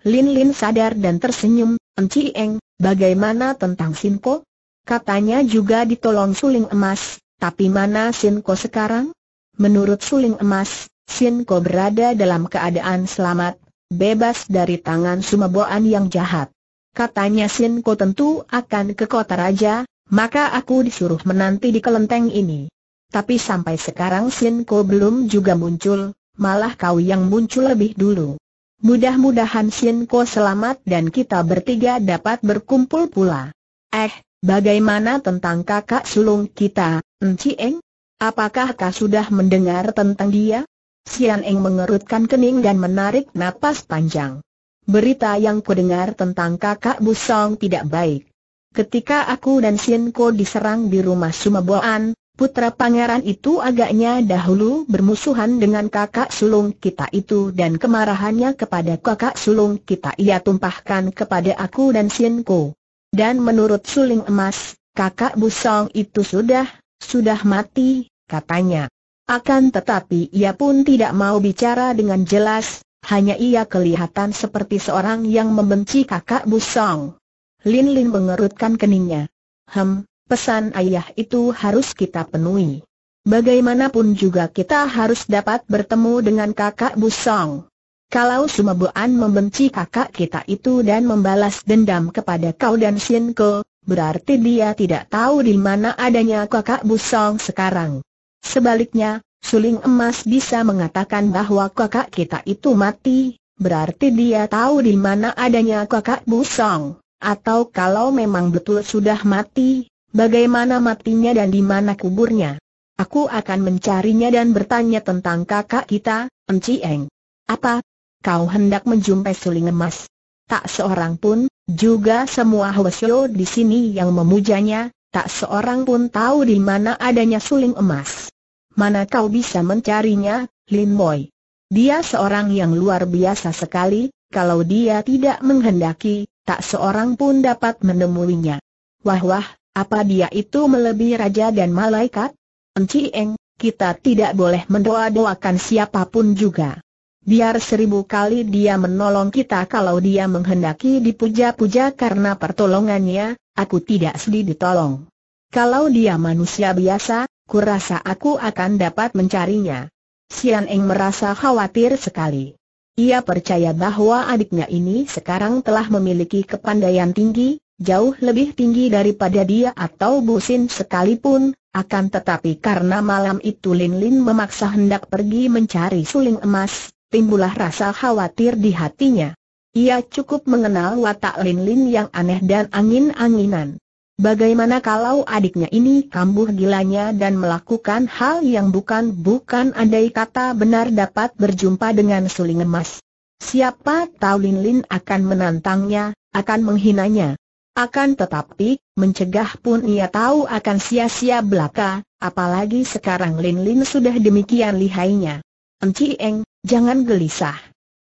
Lin Lin sadar dan tersenyum, Enci Eng, bagaimana tentang Sinko? Katanya juga ditolong suling emas, tapi mana Sinko sekarang? Menurut suling emas, Sinko berada dalam keadaan selamat, bebas dari tangan Sumeboan yang jahat. Katanya Sinko tentu akan ke kota raja, maka aku disuruh menanti di kelenteng ini. Tapi sampai sekarang Sinko belum juga muncul, malah kau yang muncul lebih dulu. Mudah-mudahan Ko selamat dan kita bertiga dapat berkumpul pula. Eh, bagaimana tentang kakak sulung kita, Nci Eng? Apakah kau sudah mendengar tentang dia? Sian Eng mengerutkan kening dan menarik napas panjang. Berita yang kudengar tentang kakak Busong tidak baik. Ketika aku dan Ko diserang di rumah Sumaboan, putra pangeran itu agaknya dahulu bermusuhan dengan kakak sulung kita itu dan kemarahannya kepada kakak sulung kita ia tumpahkan kepada aku dan Sienko. Dan menurut suling emas, kakak busong itu sudah, sudah mati, katanya. Akan tetapi ia pun tidak mau bicara dengan jelas, hanya ia kelihatan seperti seorang yang membenci kakak busong. Lin Lin mengerutkan keningnya. Hem, pesan ayah itu harus kita penuhi. Bagaimanapun juga kita harus dapat bertemu dengan kakak Busong. Kalau Sumabuan membenci kakak kita itu dan membalas dendam kepada kau dan Sienko, berarti dia tidak tahu di mana adanya kakak Busong sekarang. Sebaliknya, Suling Emas bisa mengatakan bahwa kakak kita itu mati, berarti dia tahu di mana adanya kakak Busong. Atau kalau memang betul sudah mati, Bagaimana matinya dan di mana kuburnya? Aku akan mencarinya dan bertanya tentang kakak kita, Enci Eng. Apa? Kau hendak menjumpai suling emas? Tak seorang pun, juga semua Hwasyo di sini yang memujanya, tak seorang pun tahu di mana adanya suling emas. Mana kau bisa mencarinya, Lin Boy? Dia seorang yang luar biasa sekali, kalau dia tidak menghendaki, tak seorang pun dapat menemuinya. Wah wah, apa dia itu melebihi raja dan malaikat? Enci Eng, kita tidak boleh mendoa-doakan siapapun juga. Biar seribu kali dia menolong kita kalau dia menghendaki dipuja-puja karena pertolongannya, aku tidak sedih ditolong. Kalau dia manusia biasa, kurasa aku akan dapat mencarinya. Sian Eng merasa khawatir sekali. Ia percaya bahwa adiknya ini sekarang telah memiliki kepandaian tinggi, jauh lebih tinggi daripada dia atau Busin sekalipun, akan tetapi karena malam itu Lin Lin memaksa hendak pergi mencari suling emas, timbulah rasa khawatir di hatinya. Ia cukup mengenal watak Lin Lin yang aneh dan angin-anginan. Bagaimana kalau adiknya ini kambuh gilanya dan melakukan hal yang bukan-bukan andai kata benar dapat berjumpa dengan suling emas? Siapa tahu Lin Lin akan menantangnya, akan menghinanya. Akan tetapi, mencegah pun ia tahu akan sia-sia belaka, apalagi sekarang Lin Lin sudah demikian lihainya. Enci Eng, jangan gelisah.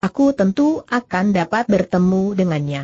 Aku tentu akan dapat bertemu dengannya.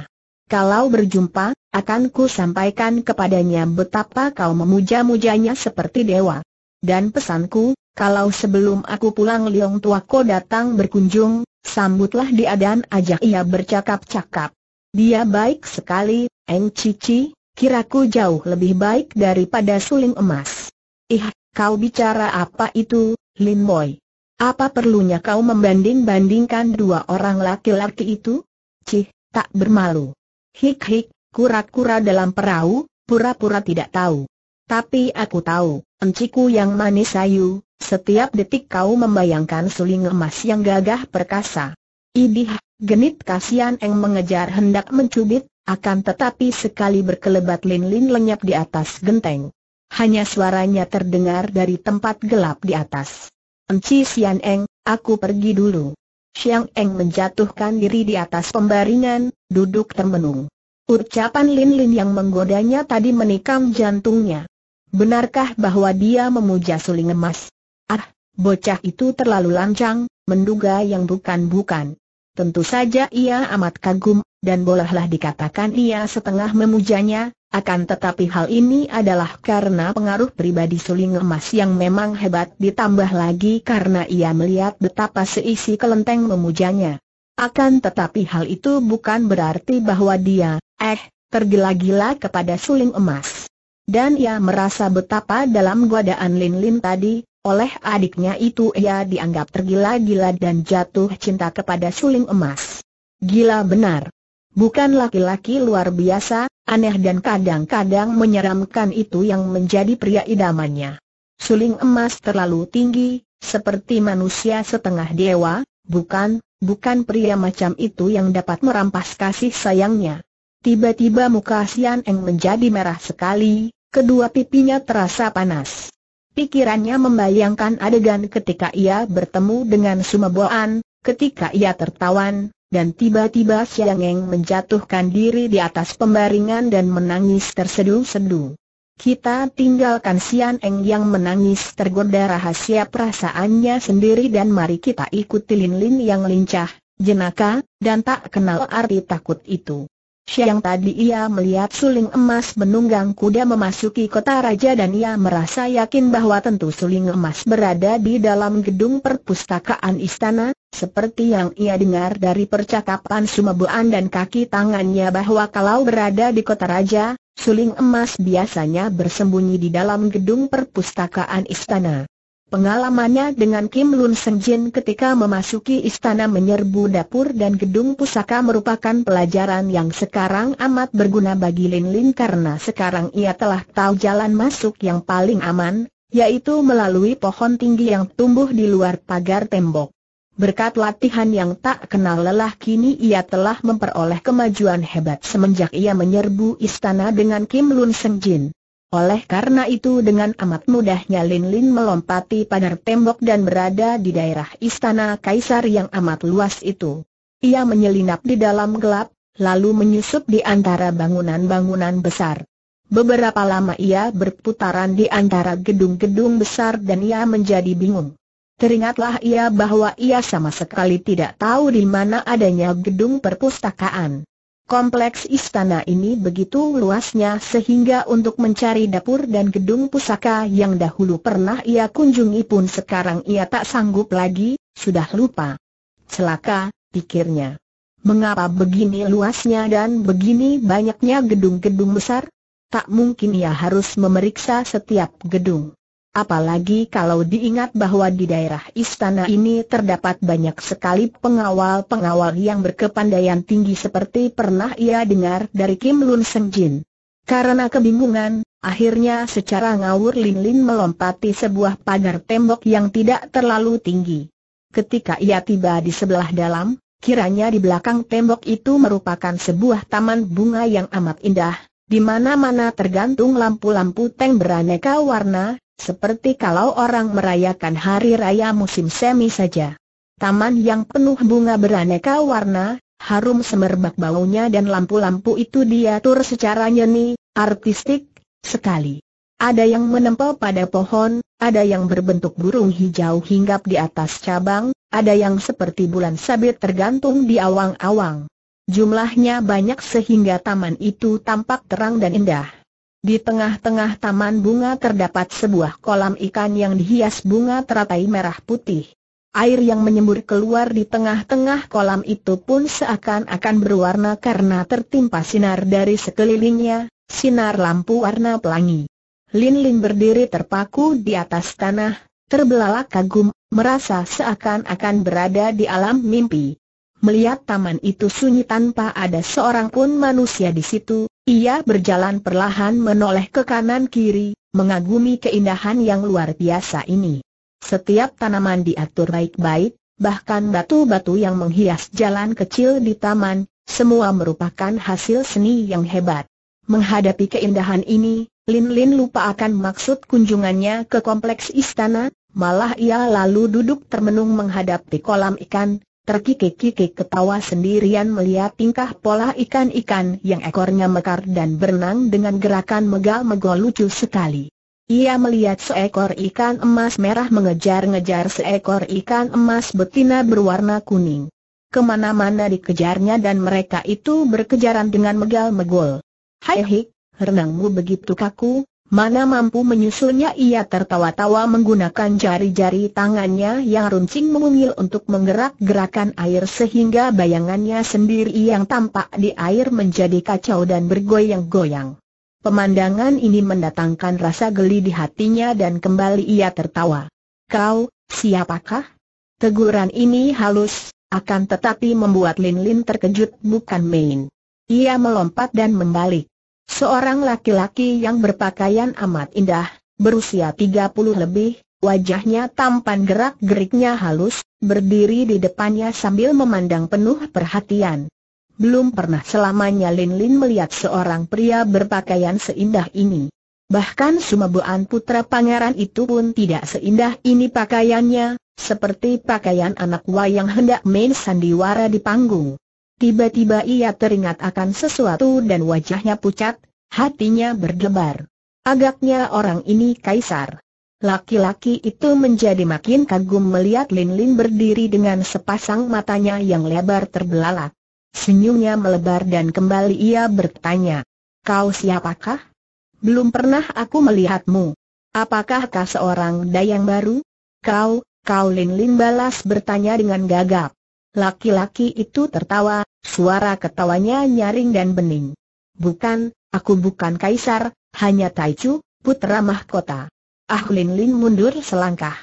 Kalau berjumpa, akan ku sampaikan kepadanya betapa kau memuja-mujanya seperti dewa. Dan pesanku, kalau sebelum aku pulang Liong Tuako datang berkunjung, sambutlah dia dan ajak ia bercakap-cakap. Dia baik sekali, Eng Cici, kiraku jauh lebih baik daripada suling emas. Ih, kau bicara apa itu, Lin Boy? Apa perlunya kau membanding-bandingkan dua orang laki-laki itu? Cih, tak bermalu. Hik-hik, kura-kura dalam perahu, pura-pura tidak tahu. Tapi aku tahu, enciku yang manis sayu, setiap detik kau membayangkan suling emas yang gagah perkasa. Idih, genit kasihan Eng mengejar hendak mencubit, akan tetapi sekali berkelebat lin-lin lenyap di atas genteng. Hanya suaranya terdengar dari tempat gelap di atas. Enci Sian Eng, aku pergi dulu. Xiang Eng menjatuhkan diri di atas pembaringan, duduk termenung. Ucapan Lin-Lin yang menggodanya tadi menikam jantungnya. Benarkah bahwa dia memuja suling emas? Ah, bocah itu terlalu lancang, menduga yang bukan-bukan. Tentu saja ia amat kagum dan bolehlah dikatakan ia setengah memujanya, akan tetapi hal ini adalah karena pengaruh pribadi suling emas yang memang hebat ditambah lagi karena ia melihat betapa seisi kelenteng memujanya. Akan tetapi hal itu bukan berarti bahwa dia, eh, tergila-gila kepada suling emas. Dan ia merasa betapa dalam godaan Lin Lin tadi, oleh adiknya itu ia dianggap tergila-gila dan jatuh cinta kepada suling emas. Gila benar. Bukan laki-laki luar biasa, aneh dan kadang-kadang menyeramkan itu yang menjadi pria idamannya. Suling emas terlalu tinggi, seperti manusia setengah dewa, bukan, bukan pria macam itu yang dapat merampas kasih sayangnya. Tiba-tiba muka Sian Eng menjadi merah sekali, kedua pipinya terasa panas. Pikirannya membayangkan adegan ketika ia bertemu dengan Sumaboan, ketika ia tertawan, dan tiba-tiba Siang Eng menjatuhkan diri di atas pembaringan dan menangis tersedu-sedu. Kita tinggalkan Sian Eng yang menangis tergoda rahasia perasaannya sendiri dan mari kita ikuti Lin Lin yang lincah, jenaka, dan tak kenal arti takut itu. Siang tadi ia melihat suling emas menunggang kuda memasuki kota raja dan ia merasa yakin bahwa tentu suling emas berada di dalam gedung perpustakaan istana, seperti yang ia dengar dari percakapan Sumabuan dan kaki tangannya bahwa kalau berada di kota raja, suling emas biasanya bersembunyi di dalam gedung perpustakaan istana. Pengalamannya dengan Kim Lun Seng Jin ketika memasuki istana menyerbu dapur dan gedung pusaka merupakan pelajaran yang sekarang amat berguna bagi Lin Lin karena sekarang ia telah tahu jalan masuk yang paling aman, yaitu melalui pohon tinggi yang tumbuh di luar pagar tembok. Berkat latihan yang tak kenal lelah kini ia telah memperoleh kemajuan hebat semenjak ia menyerbu istana dengan Kim Lun Seng Jin. Oleh karena itu dengan amat mudahnya Lin Lin melompati pagar tembok dan berada di daerah istana kaisar yang amat luas itu. Ia menyelinap di dalam gelap, lalu menyusup di antara bangunan-bangunan besar. Beberapa lama ia berputaran di antara gedung-gedung besar dan ia menjadi bingung. Teringatlah ia bahwa ia sama sekali tidak tahu di mana adanya gedung perpustakaan. Kompleks istana ini begitu luasnya sehingga untuk mencari dapur dan gedung pusaka yang dahulu pernah ia kunjungi pun sekarang ia tak sanggup lagi, sudah lupa. Celaka, pikirnya. Mengapa begini luasnya dan begini banyaknya gedung-gedung besar? Tak mungkin ia harus memeriksa setiap gedung. Apalagi kalau diingat bahwa di daerah istana ini terdapat banyak sekali pengawal-pengawal yang berkepandaian tinggi seperti pernah ia dengar dari Kim Lun Seng Jin. Karena kebingungan, akhirnya secara ngawur Lin Lin melompati sebuah pagar tembok yang tidak terlalu tinggi. Ketika ia tiba di sebelah dalam, kiranya di belakang tembok itu merupakan sebuah taman bunga yang amat indah, di mana-mana tergantung lampu-lampu teng beraneka warna, seperti kalau orang merayakan hari raya musim semi saja. Taman yang penuh bunga beraneka warna, harum semerbak baunya dan lampu-lampu itu diatur secara nyeni, artistik, sekali. Ada yang menempel pada pohon, ada yang berbentuk burung hijau hinggap di atas cabang, ada yang seperti bulan sabit tergantung di awang-awang. Jumlahnya banyak sehingga taman itu tampak terang dan indah. Di tengah-tengah taman bunga terdapat sebuah kolam ikan yang dihias bunga teratai merah putih. Air yang menyembur keluar di tengah-tengah kolam itu pun seakan-akan berwarna karena tertimpa sinar dari sekelilingnya, sinar lampu warna pelangi. Lin Lin berdiri terpaku di atas tanah, terbelalak kagum, merasa seakan-akan berada di alam mimpi. Melihat taman itu sunyi tanpa ada seorang pun manusia di situ, ia berjalan perlahan menoleh ke kanan-kiri, mengagumi keindahan yang luar biasa ini. Setiap tanaman diatur baik-baik, bahkan batu-batu yang menghias jalan kecil di taman, semua merupakan hasil seni yang hebat. Menghadapi keindahan ini, Lin Lin lupa akan maksud kunjungannya ke kompleks istana, malah ia lalu duduk termenung menghadapi kolam ikan, terkikik-kikik ketawa sendirian melihat tingkah pola ikan-ikan yang ekornya mekar dan berenang dengan gerakan megal-megol lucu sekali. Ia melihat seekor ikan emas merah mengejar-ngejar seekor ikan emas betina berwarna kuning. Kemana-mana dikejarnya dan mereka itu berkejaran dengan megal-megol. Hai hik, renangmu begitu kaku, Mana mampu menyusulnya ia tertawa-tawa menggunakan jari-jari tangannya yang runcing mengungil untuk menggerak-gerakan air sehingga bayangannya sendiri yang tampak di air menjadi kacau dan bergoyang-goyang. Pemandangan ini mendatangkan rasa geli di hatinya dan kembali ia tertawa. Kau, siapakah? Teguran ini halus, akan tetapi membuat Lin Lin terkejut bukan main. Ia melompat dan membalik. Seorang laki-laki yang berpakaian amat indah, berusia 30 lebih, wajahnya tampan gerak-geriknya halus, berdiri di depannya sambil memandang penuh perhatian. Belum pernah selamanya Lin Lin melihat seorang pria berpakaian seindah ini. Bahkan Sumabuan putra pangeran itu pun tidak seindah ini pakaiannya, seperti pakaian anak wayang hendak main sandiwara di panggung. Tiba-tiba ia teringat akan sesuatu dan wajahnya pucat, hatinya berdebar. Agaknya orang ini kaisar. Laki-laki itu menjadi makin kagum melihat Lin Lin berdiri dengan sepasang matanya yang lebar terbelalak. Senyumnya melebar dan kembali ia bertanya, Kau siapakah? Belum pernah aku melihatmu. Apakah kau seorang dayang baru? Kau, kau Lin Lin balas bertanya dengan gagap. Laki-laki itu tertawa, suara ketawanya nyaring dan bening. Bukan, aku bukan kaisar, hanya Taichu, putra mahkota. Ah Lin Lin mundur selangkah.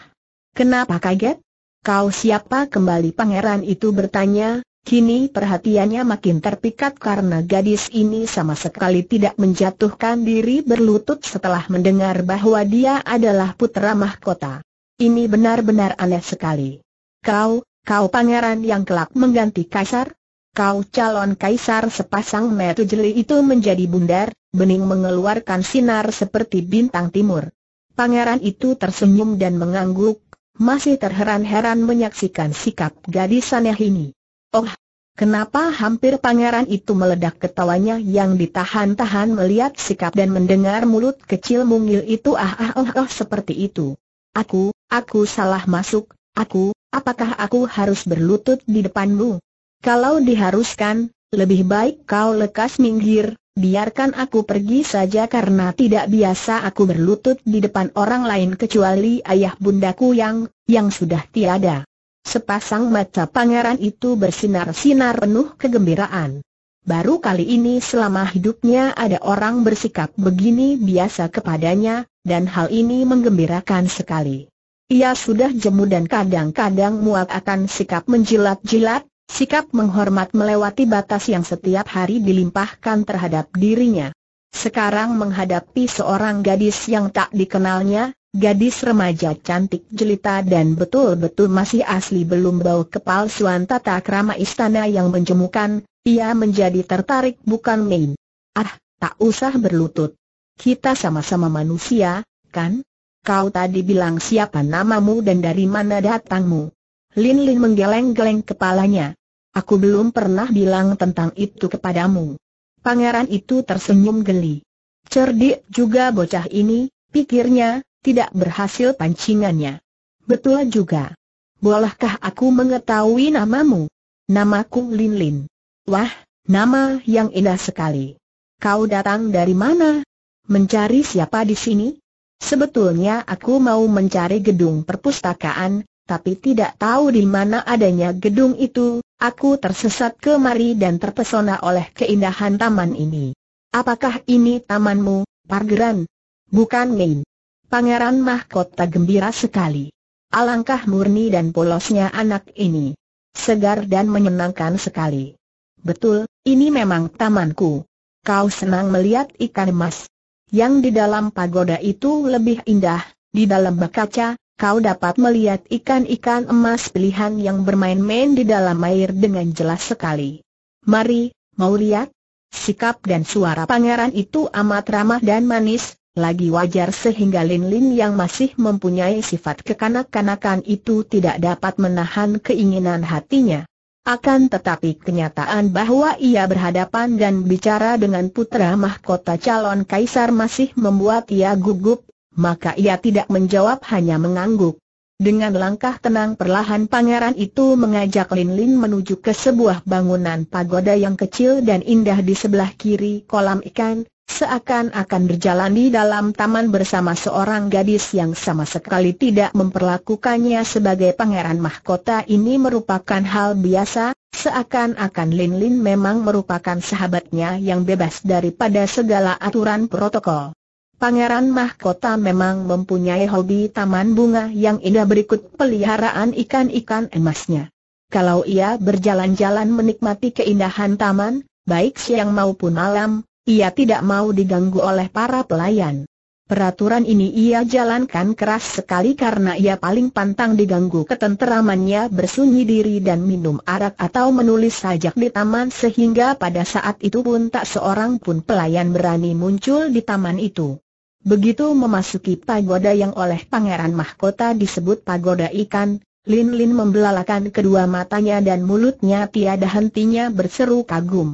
Kenapa kaget? Kau siapa kembali pangeran itu bertanya, kini perhatiannya makin terpikat karena gadis ini sama sekali tidak menjatuhkan diri berlutut setelah mendengar bahwa dia adalah putra mahkota. Ini benar-benar aneh sekali. Kau, Kau pangeran yang kelak mengganti kaisar? Kau calon kaisar sepasang metu jeli itu menjadi bundar, bening mengeluarkan sinar seperti bintang timur. Pangeran itu tersenyum dan mengangguk, masih terheran-heran menyaksikan sikap gadis aneh ini. Oh, kenapa hampir pangeran itu meledak ketawanya yang ditahan-tahan melihat sikap dan mendengar mulut kecil mungil itu ah ah oh oh seperti itu. Aku, aku salah masuk, aku, apakah aku harus berlutut di depanmu? Kalau diharuskan, lebih baik kau lekas minggir, biarkan aku pergi saja karena tidak biasa aku berlutut di depan orang lain kecuali ayah bundaku yang, yang sudah tiada. Sepasang mata pangeran itu bersinar-sinar penuh kegembiraan. Baru kali ini selama hidupnya ada orang bersikap begini biasa kepadanya, dan hal ini menggembirakan sekali. Ia sudah jemu dan kadang-kadang muak akan sikap menjilat-jilat, sikap menghormat melewati batas yang setiap hari dilimpahkan terhadap dirinya. Sekarang menghadapi seorang gadis yang tak dikenalnya, gadis remaja cantik jelita dan betul-betul masih asli belum bau kepalsuan tata krama istana yang menjemukan, ia menjadi tertarik bukan main. Ah, tak usah berlutut. Kita sama-sama manusia, kan? Kau tadi bilang siapa namamu dan dari mana datangmu. Lin Lin menggeleng-geleng kepalanya. Aku belum pernah bilang tentang itu kepadamu. Pangeran itu tersenyum geli. Cerdik juga bocah ini, pikirnya, tidak berhasil pancingannya. Betul juga. Bolehkah aku mengetahui namamu? Namaku Lin Lin. Wah, nama yang indah sekali. Kau datang dari mana? Mencari siapa di sini? Sebetulnya aku mau mencari gedung perpustakaan, tapi tidak tahu di mana adanya gedung itu, aku tersesat kemari dan terpesona oleh keindahan taman ini. Apakah ini tamanmu, Pargeran? Bukan main. Pangeran Mahkota gembira sekali. Alangkah murni dan polosnya anak ini. Segar dan menyenangkan sekali. Betul, ini memang tamanku. Kau senang melihat ikan emas yang di dalam pagoda itu lebih indah, di dalam berkaca, kau dapat melihat ikan-ikan emas pilihan yang bermain-main di dalam air dengan jelas sekali. Mari, mau lihat? Sikap dan suara pangeran itu amat ramah dan manis, lagi wajar sehingga Lin Lin yang masih mempunyai sifat kekanak-kanakan itu tidak dapat menahan keinginan hatinya. Akan tetapi kenyataan bahwa ia berhadapan dan bicara dengan putra mahkota calon kaisar masih membuat ia gugup, maka ia tidak menjawab hanya mengangguk. Dengan langkah tenang perlahan pangeran itu mengajak Lin Lin menuju ke sebuah bangunan pagoda yang kecil dan indah di sebelah kiri kolam ikan, seakan-akan berjalan di dalam taman bersama seorang gadis yang sama sekali tidak memperlakukannya sebagai pangeran mahkota ini merupakan hal biasa, seakan-akan Lin Lin memang merupakan sahabatnya yang bebas daripada segala aturan protokol. Pangeran Mahkota memang mempunyai hobi taman bunga yang indah berikut peliharaan ikan-ikan emasnya. Kalau ia berjalan-jalan menikmati keindahan taman, baik siang maupun malam, ia tidak mau diganggu oleh para pelayan. Peraturan ini ia jalankan keras sekali karena ia paling pantang diganggu ketenteramannya bersunyi diri dan minum arak atau menulis sajak di taman sehingga pada saat itu pun tak seorang pun pelayan berani muncul di taman itu. Begitu memasuki pagoda yang oleh pangeran mahkota disebut pagoda ikan, Lin Lin membelalakan kedua matanya dan mulutnya tiada hentinya berseru kagum.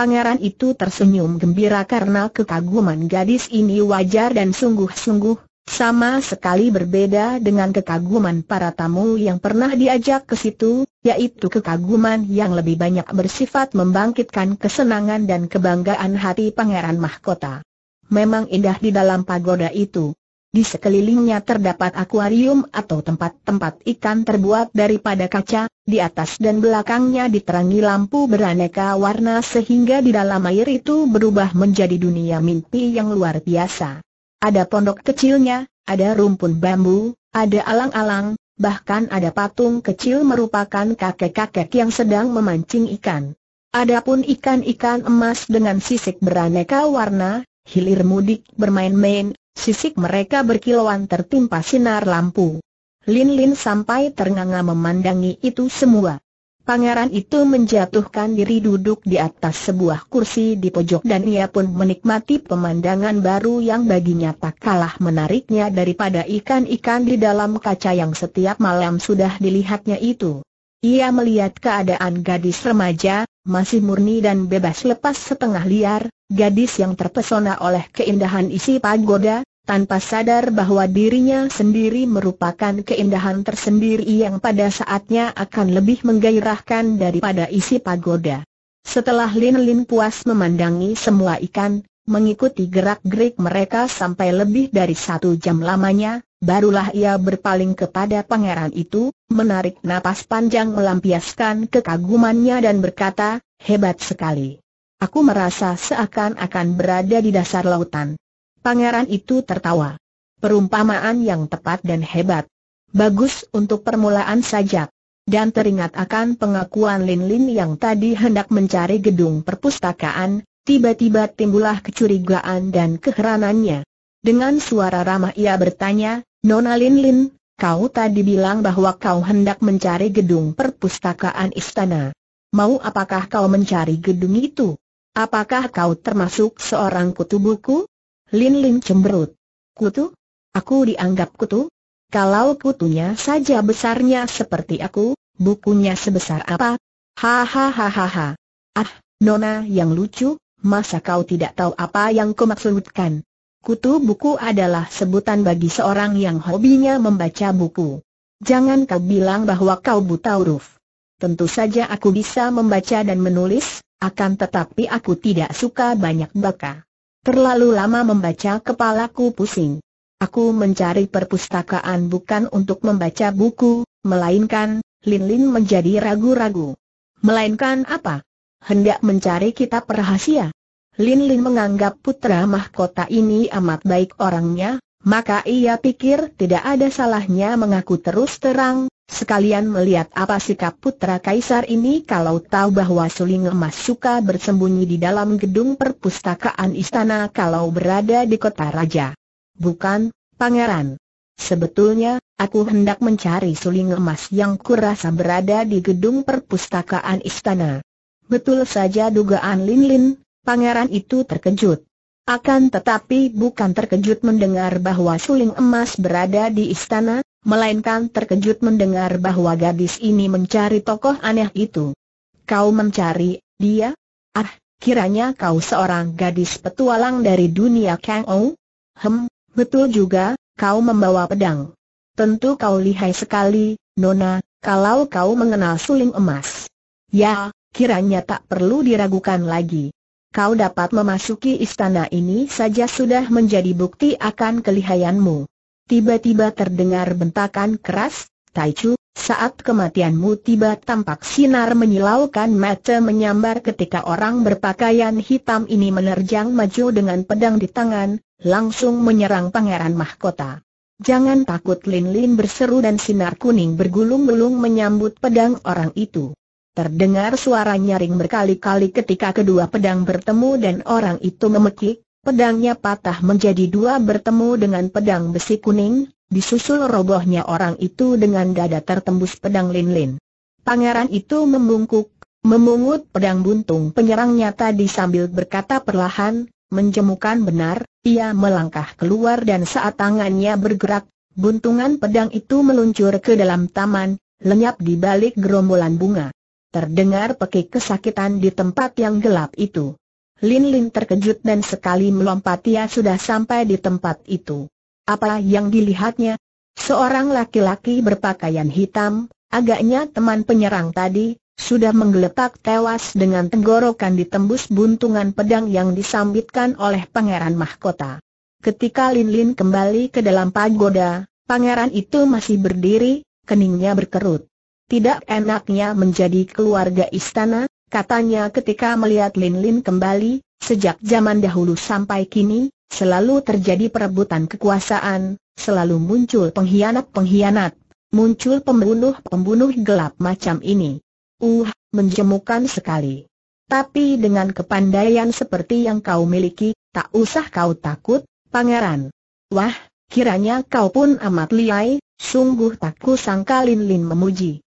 Pangeran itu tersenyum gembira karena kekaguman gadis ini wajar dan sungguh-sungguh, sama sekali berbeda dengan kekaguman para tamu yang pernah diajak ke situ, yaitu kekaguman yang lebih banyak bersifat membangkitkan kesenangan dan kebanggaan hati Pangeran Mahkota. Memang indah di dalam pagoda itu, di sekelilingnya terdapat akuarium atau tempat-tempat ikan terbuat daripada kaca, di atas dan belakangnya diterangi lampu beraneka warna sehingga di dalam air itu berubah menjadi dunia mimpi yang luar biasa. Ada pondok kecilnya, ada rumpun bambu, ada alang-alang, bahkan ada patung kecil merupakan kakek-kakek yang sedang memancing ikan. Adapun ikan-ikan emas dengan sisik beraneka warna, hilir mudik bermain-main, Sisik mereka berkilauan tertimpa sinar lampu. Lin Lin sampai ternganga memandangi itu semua. Pangeran itu menjatuhkan diri duduk di atas sebuah kursi di pojok dan ia pun menikmati pemandangan baru yang baginya tak kalah menariknya daripada ikan-ikan di dalam kaca yang setiap malam sudah dilihatnya itu. Ia melihat keadaan gadis remaja, masih murni dan bebas lepas setengah liar, gadis yang terpesona oleh keindahan isi pagoda, tanpa sadar bahwa dirinya sendiri merupakan keindahan tersendiri yang pada saatnya akan lebih menggairahkan daripada isi pagoda. Setelah Lin Lin puas memandangi semua ikan, mengikuti gerak-gerik mereka sampai lebih dari satu jam lamanya, barulah ia berpaling kepada pangeran itu, menarik napas panjang melampiaskan kekagumannya dan berkata, hebat sekali. Aku merasa seakan-akan berada di dasar lautan. Pangeran itu tertawa. Perumpamaan yang tepat dan hebat. Bagus untuk permulaan saja. Dan teringat akan pengakuan Lin Lin yang tadi hendak mencari gedung perpustakaan, tiba-tiba timbullah kecurigaan dan keheranannya. Dengan suara ramah ia bertanya, Nona Lin Lin, kau tadi bilang bahwa kau hendak mencari gedung perpustakaan istana. Mau apakah kau mencari gedung itu? Apakah kau termasuk seorang kutubuku? buku? Lin Lin cemberut. Kutu? Aku dianggap kutu? Kalau kutunya saja besarnya seperti aku, bukunya sebesar apa? Hahaha. Ah, Nona yang lucu, masa kau tidak tahu apa yang ku maksudkan? Kutu buku adalah sebutan bagi seorang yang hobinya membaca buku. Jangan kau bilang bahwa kau buta huruf. Tentu saja aku bisa membaca dan menulis, akan tetapi aku tidak suka banyak baca. Terlalu lama membaca kepalaku pusing. Aku mencari perpustakaan bukan untuk membaca buku, melainkan, Lin Lin menjadi ragu-ragu. Melainkan apa? Hendak mencari kitab rahasia. Lin Lin menganggap putra mahkota ini amat baik orangnya, maka ia pikir tidak ada salahnya mengaku terus terang, sekalian melihat apa sikap putra kaisar ini kalau tahu bahwa suling emas suka bersembunyi di dalam gedung perpustakaan istana kalau berada di kota raja. Bukan, pangeran. Sebetulnya, aku hendak mencari suling emas yang kurasa berada di gedung perpustakaan istana. Betul saja dugaan Lin Lin, pangeran itu terkejut. Akan tetapi bukan terkejut mendengar bahwa suling emas berada di istana, melainkan terkejut mendengar bahwa gadis ini mencari tokoh aneh itu. Kau mencari dia? Ah, kiranya kau seorang gadis petualang dari dunia Kang Ou? Hem, betul juga, kau membawa pedang. Tentu kau lihai sekali, Nona, kalau kau mengenal suling emas. Ya, kiranya tak perlu diragukan lagi kau dapat memasuki istana ini saja sudah menjadi bukti akan kelihayanmu. Tiba-tiba terdengar bentakan keras, Taichu, saat kematianmu tiba tampak sinar menyilaukan mata menyambar ketika orang berpakaian hitam ini menerjang maju dengan pedang di tangan, langsung menyerang pangeran mahkota. Jangan takut Lin Lin berseru dan sinar kuning bergulung-gulung menyambut pedang orang itu. Terdengar suara nyaring berkali-kali ketika kedua pedang bertemu dan orang itu memekik, pedangnya patah menjadi dua bertemu dengan pedang besi kuning, disusul robohnya orang itu dengan dada tertembus pedang lin-lin. Pangeran itu membungkuk, memungut pedang buntung penyerangnya tadi sambil berkata perlahan, menjemukan benar, ia melangkah keluar dan saat tangannya bergerak, buntungan pedang itu meluncur ke dalam taman, lenyap di balik gerombolan bunga. Terdengar pekik kesakitan di tempat yang gelap itu. Lin Lin terkejut dan sekali melompat ia sudah sampai di tempat itu. Apa yang dilihatnya? Seorang laki-laki berpakaian hitam, agaknya teman penyerang tadi, sudah menggeletak tewas dengan tenggorokan ditembus buntungan pedang yang disambitkan oleh Pangeran Mahkota. Ketika Lin Lin kembali ke dalam pagoda, pangeran itu masih berdiri, keningnya berkerut. Tidak enaknya menjadi keluarga istana, katanya ketika melihat Lin Lin kembali, sejak zaman dahulu sampai kini, selalu terjadi perebutan kekuasaan, selalu muncul pengkhianat-pengkhianat, muncul pembunuh-pembunuh gelap macam ini. Uh, menjemukan sekali. Tapi dengan kepandaian seperti yang kau miliki, tak usah kau takut, pangeran. Wah, kiranya kau pun amat liai, sungguh tak kusangka Lin Lin memuji.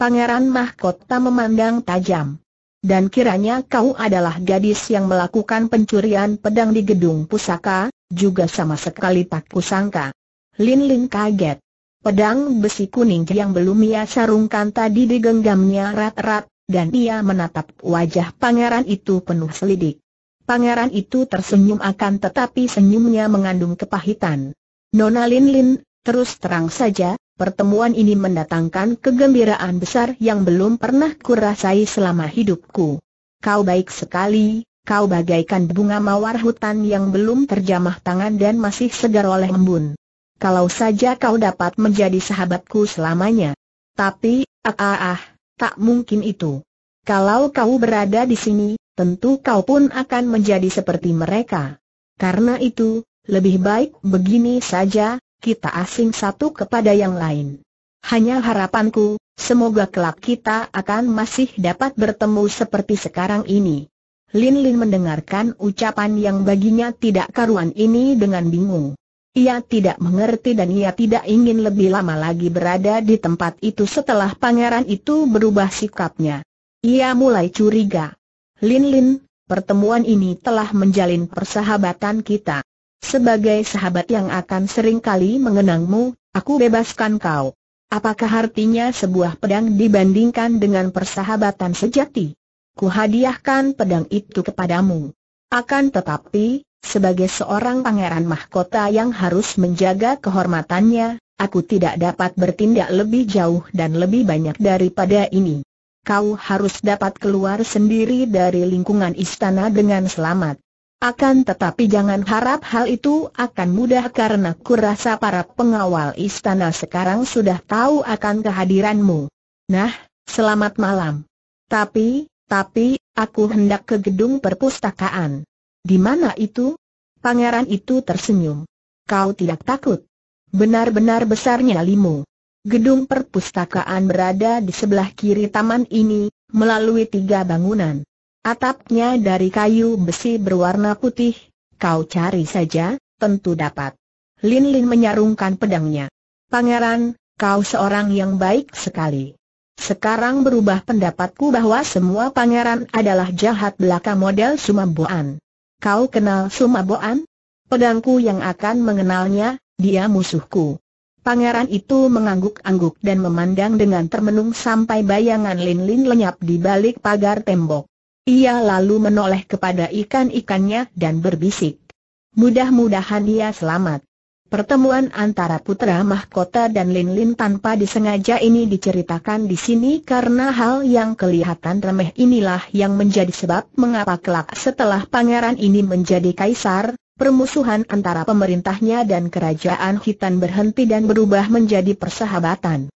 Pangeran Mahkota memandang tajam. Dan kiranya kau adalah gadis yang melakukan pencurian pedang di gedung pusaka, juga sama sekali tak kusangka. Lin Lin kaget. Pedang besi kuning yang belum ia sarungkan tadi digenggamnya rat-rat, dan ia menatap wajah pangeran itu penuh selidik. Pangeran itu tersenyum akan tetapi senyumnya mengandung kepahitan. Nona Lin Lin, terus terang saja, Pertemuan ini mendatangkan kegembiraan besar yang belum pernah kurasai selama hidupku. Kau baik sekali, kau bagaikan bunga mawar hutan yang belum terjamah tangan dan masih segar oleh embun. Kalau saja kau dapat menjadi sahabatku selamanya. Tapi, ah ah ah, tak mungkin itu. Kalau kau berada di sini, tentu kau pun akan menjadi seperti mereka. Karena itu, lebih baik begini saja, kita asing satu kepada yang lain. Hanya harapanku, semoga kelak kita akan masih dapat bertemu seperti sekarang ini. Lin Lin mendengarkan ucapan yang baginya tidak karuan ini dengan bingung. Ia tidak mengerti dan ia tidak ingin lebih lama lagi berada di tempat itu setelah pangeran itu berubah sikapnya. Ia mulai curiga. Lin Lin, pertemuan ini telah menjalin persahabatan kita. Sebagai sahabat yang akan sering kali mengenangmu, aku bebaskan kau. Apakah artinya sebuah pedang dibandingkan dengan persahabatan sejati? Kuhadiahkan pedang itu kepadamu. Akan tetapi, sebagai seorang pangeran mahkota yang harus menjaga kehormatannya, aku tidak dapat bertindak lebih jauh dan lebih banyak daripada ini. Kau harus dapat keluar sendiri dari lingkungan istana dengan selamat. Akan tetapi jangan harap hal itu akan mudah karena kurasa para pengawal istana sekarang sudah tahu akan kehadiranmu. Nah, selamat malam. Tapi, tapi, aku hendak ke gedung perpustakaan. Di mana itu? Pangeran itu tersenyum. Kau tidak takut? Benar-benar besarnya limu. Gedung perpustakaan berada di sebelah kiri taman ini, melalui tiga bangunan. Atapnya dari kayu besi berwarna putih, kau cari saja, tentu dapat. Lin Lin menyarungkan pedangnya. Pangeran, kau seorang yang baik sekali. Sekarang berubah pendapatku bahwa semua pangeran adalah jahat belaka model Sumaboan. Kau kenal Sumaboan? Pedangku yang akan mengenalnya, dia musuhku. Pangeran itu mengangguk-angguk dan memandang dengan termenung sampai bayangan Lin Lin lenyap di balik pagar tembok. Ia lalu menoleh kepada ikan-ikannya dan berbisik. Mudah-mudahan ia selamat. Pertemuan antara putra mahkota dan Lin Lin tanpa disengaja ini diceritakan di sini karena hal yang kelihatan remeh inilah yang menjadi sebab mengapa kelak setelah pangeran ini menjadi kaisar, permusuhan antara pemerintahnya dan kerajaan hitam berhenti dan berubah menjadi persahabatan.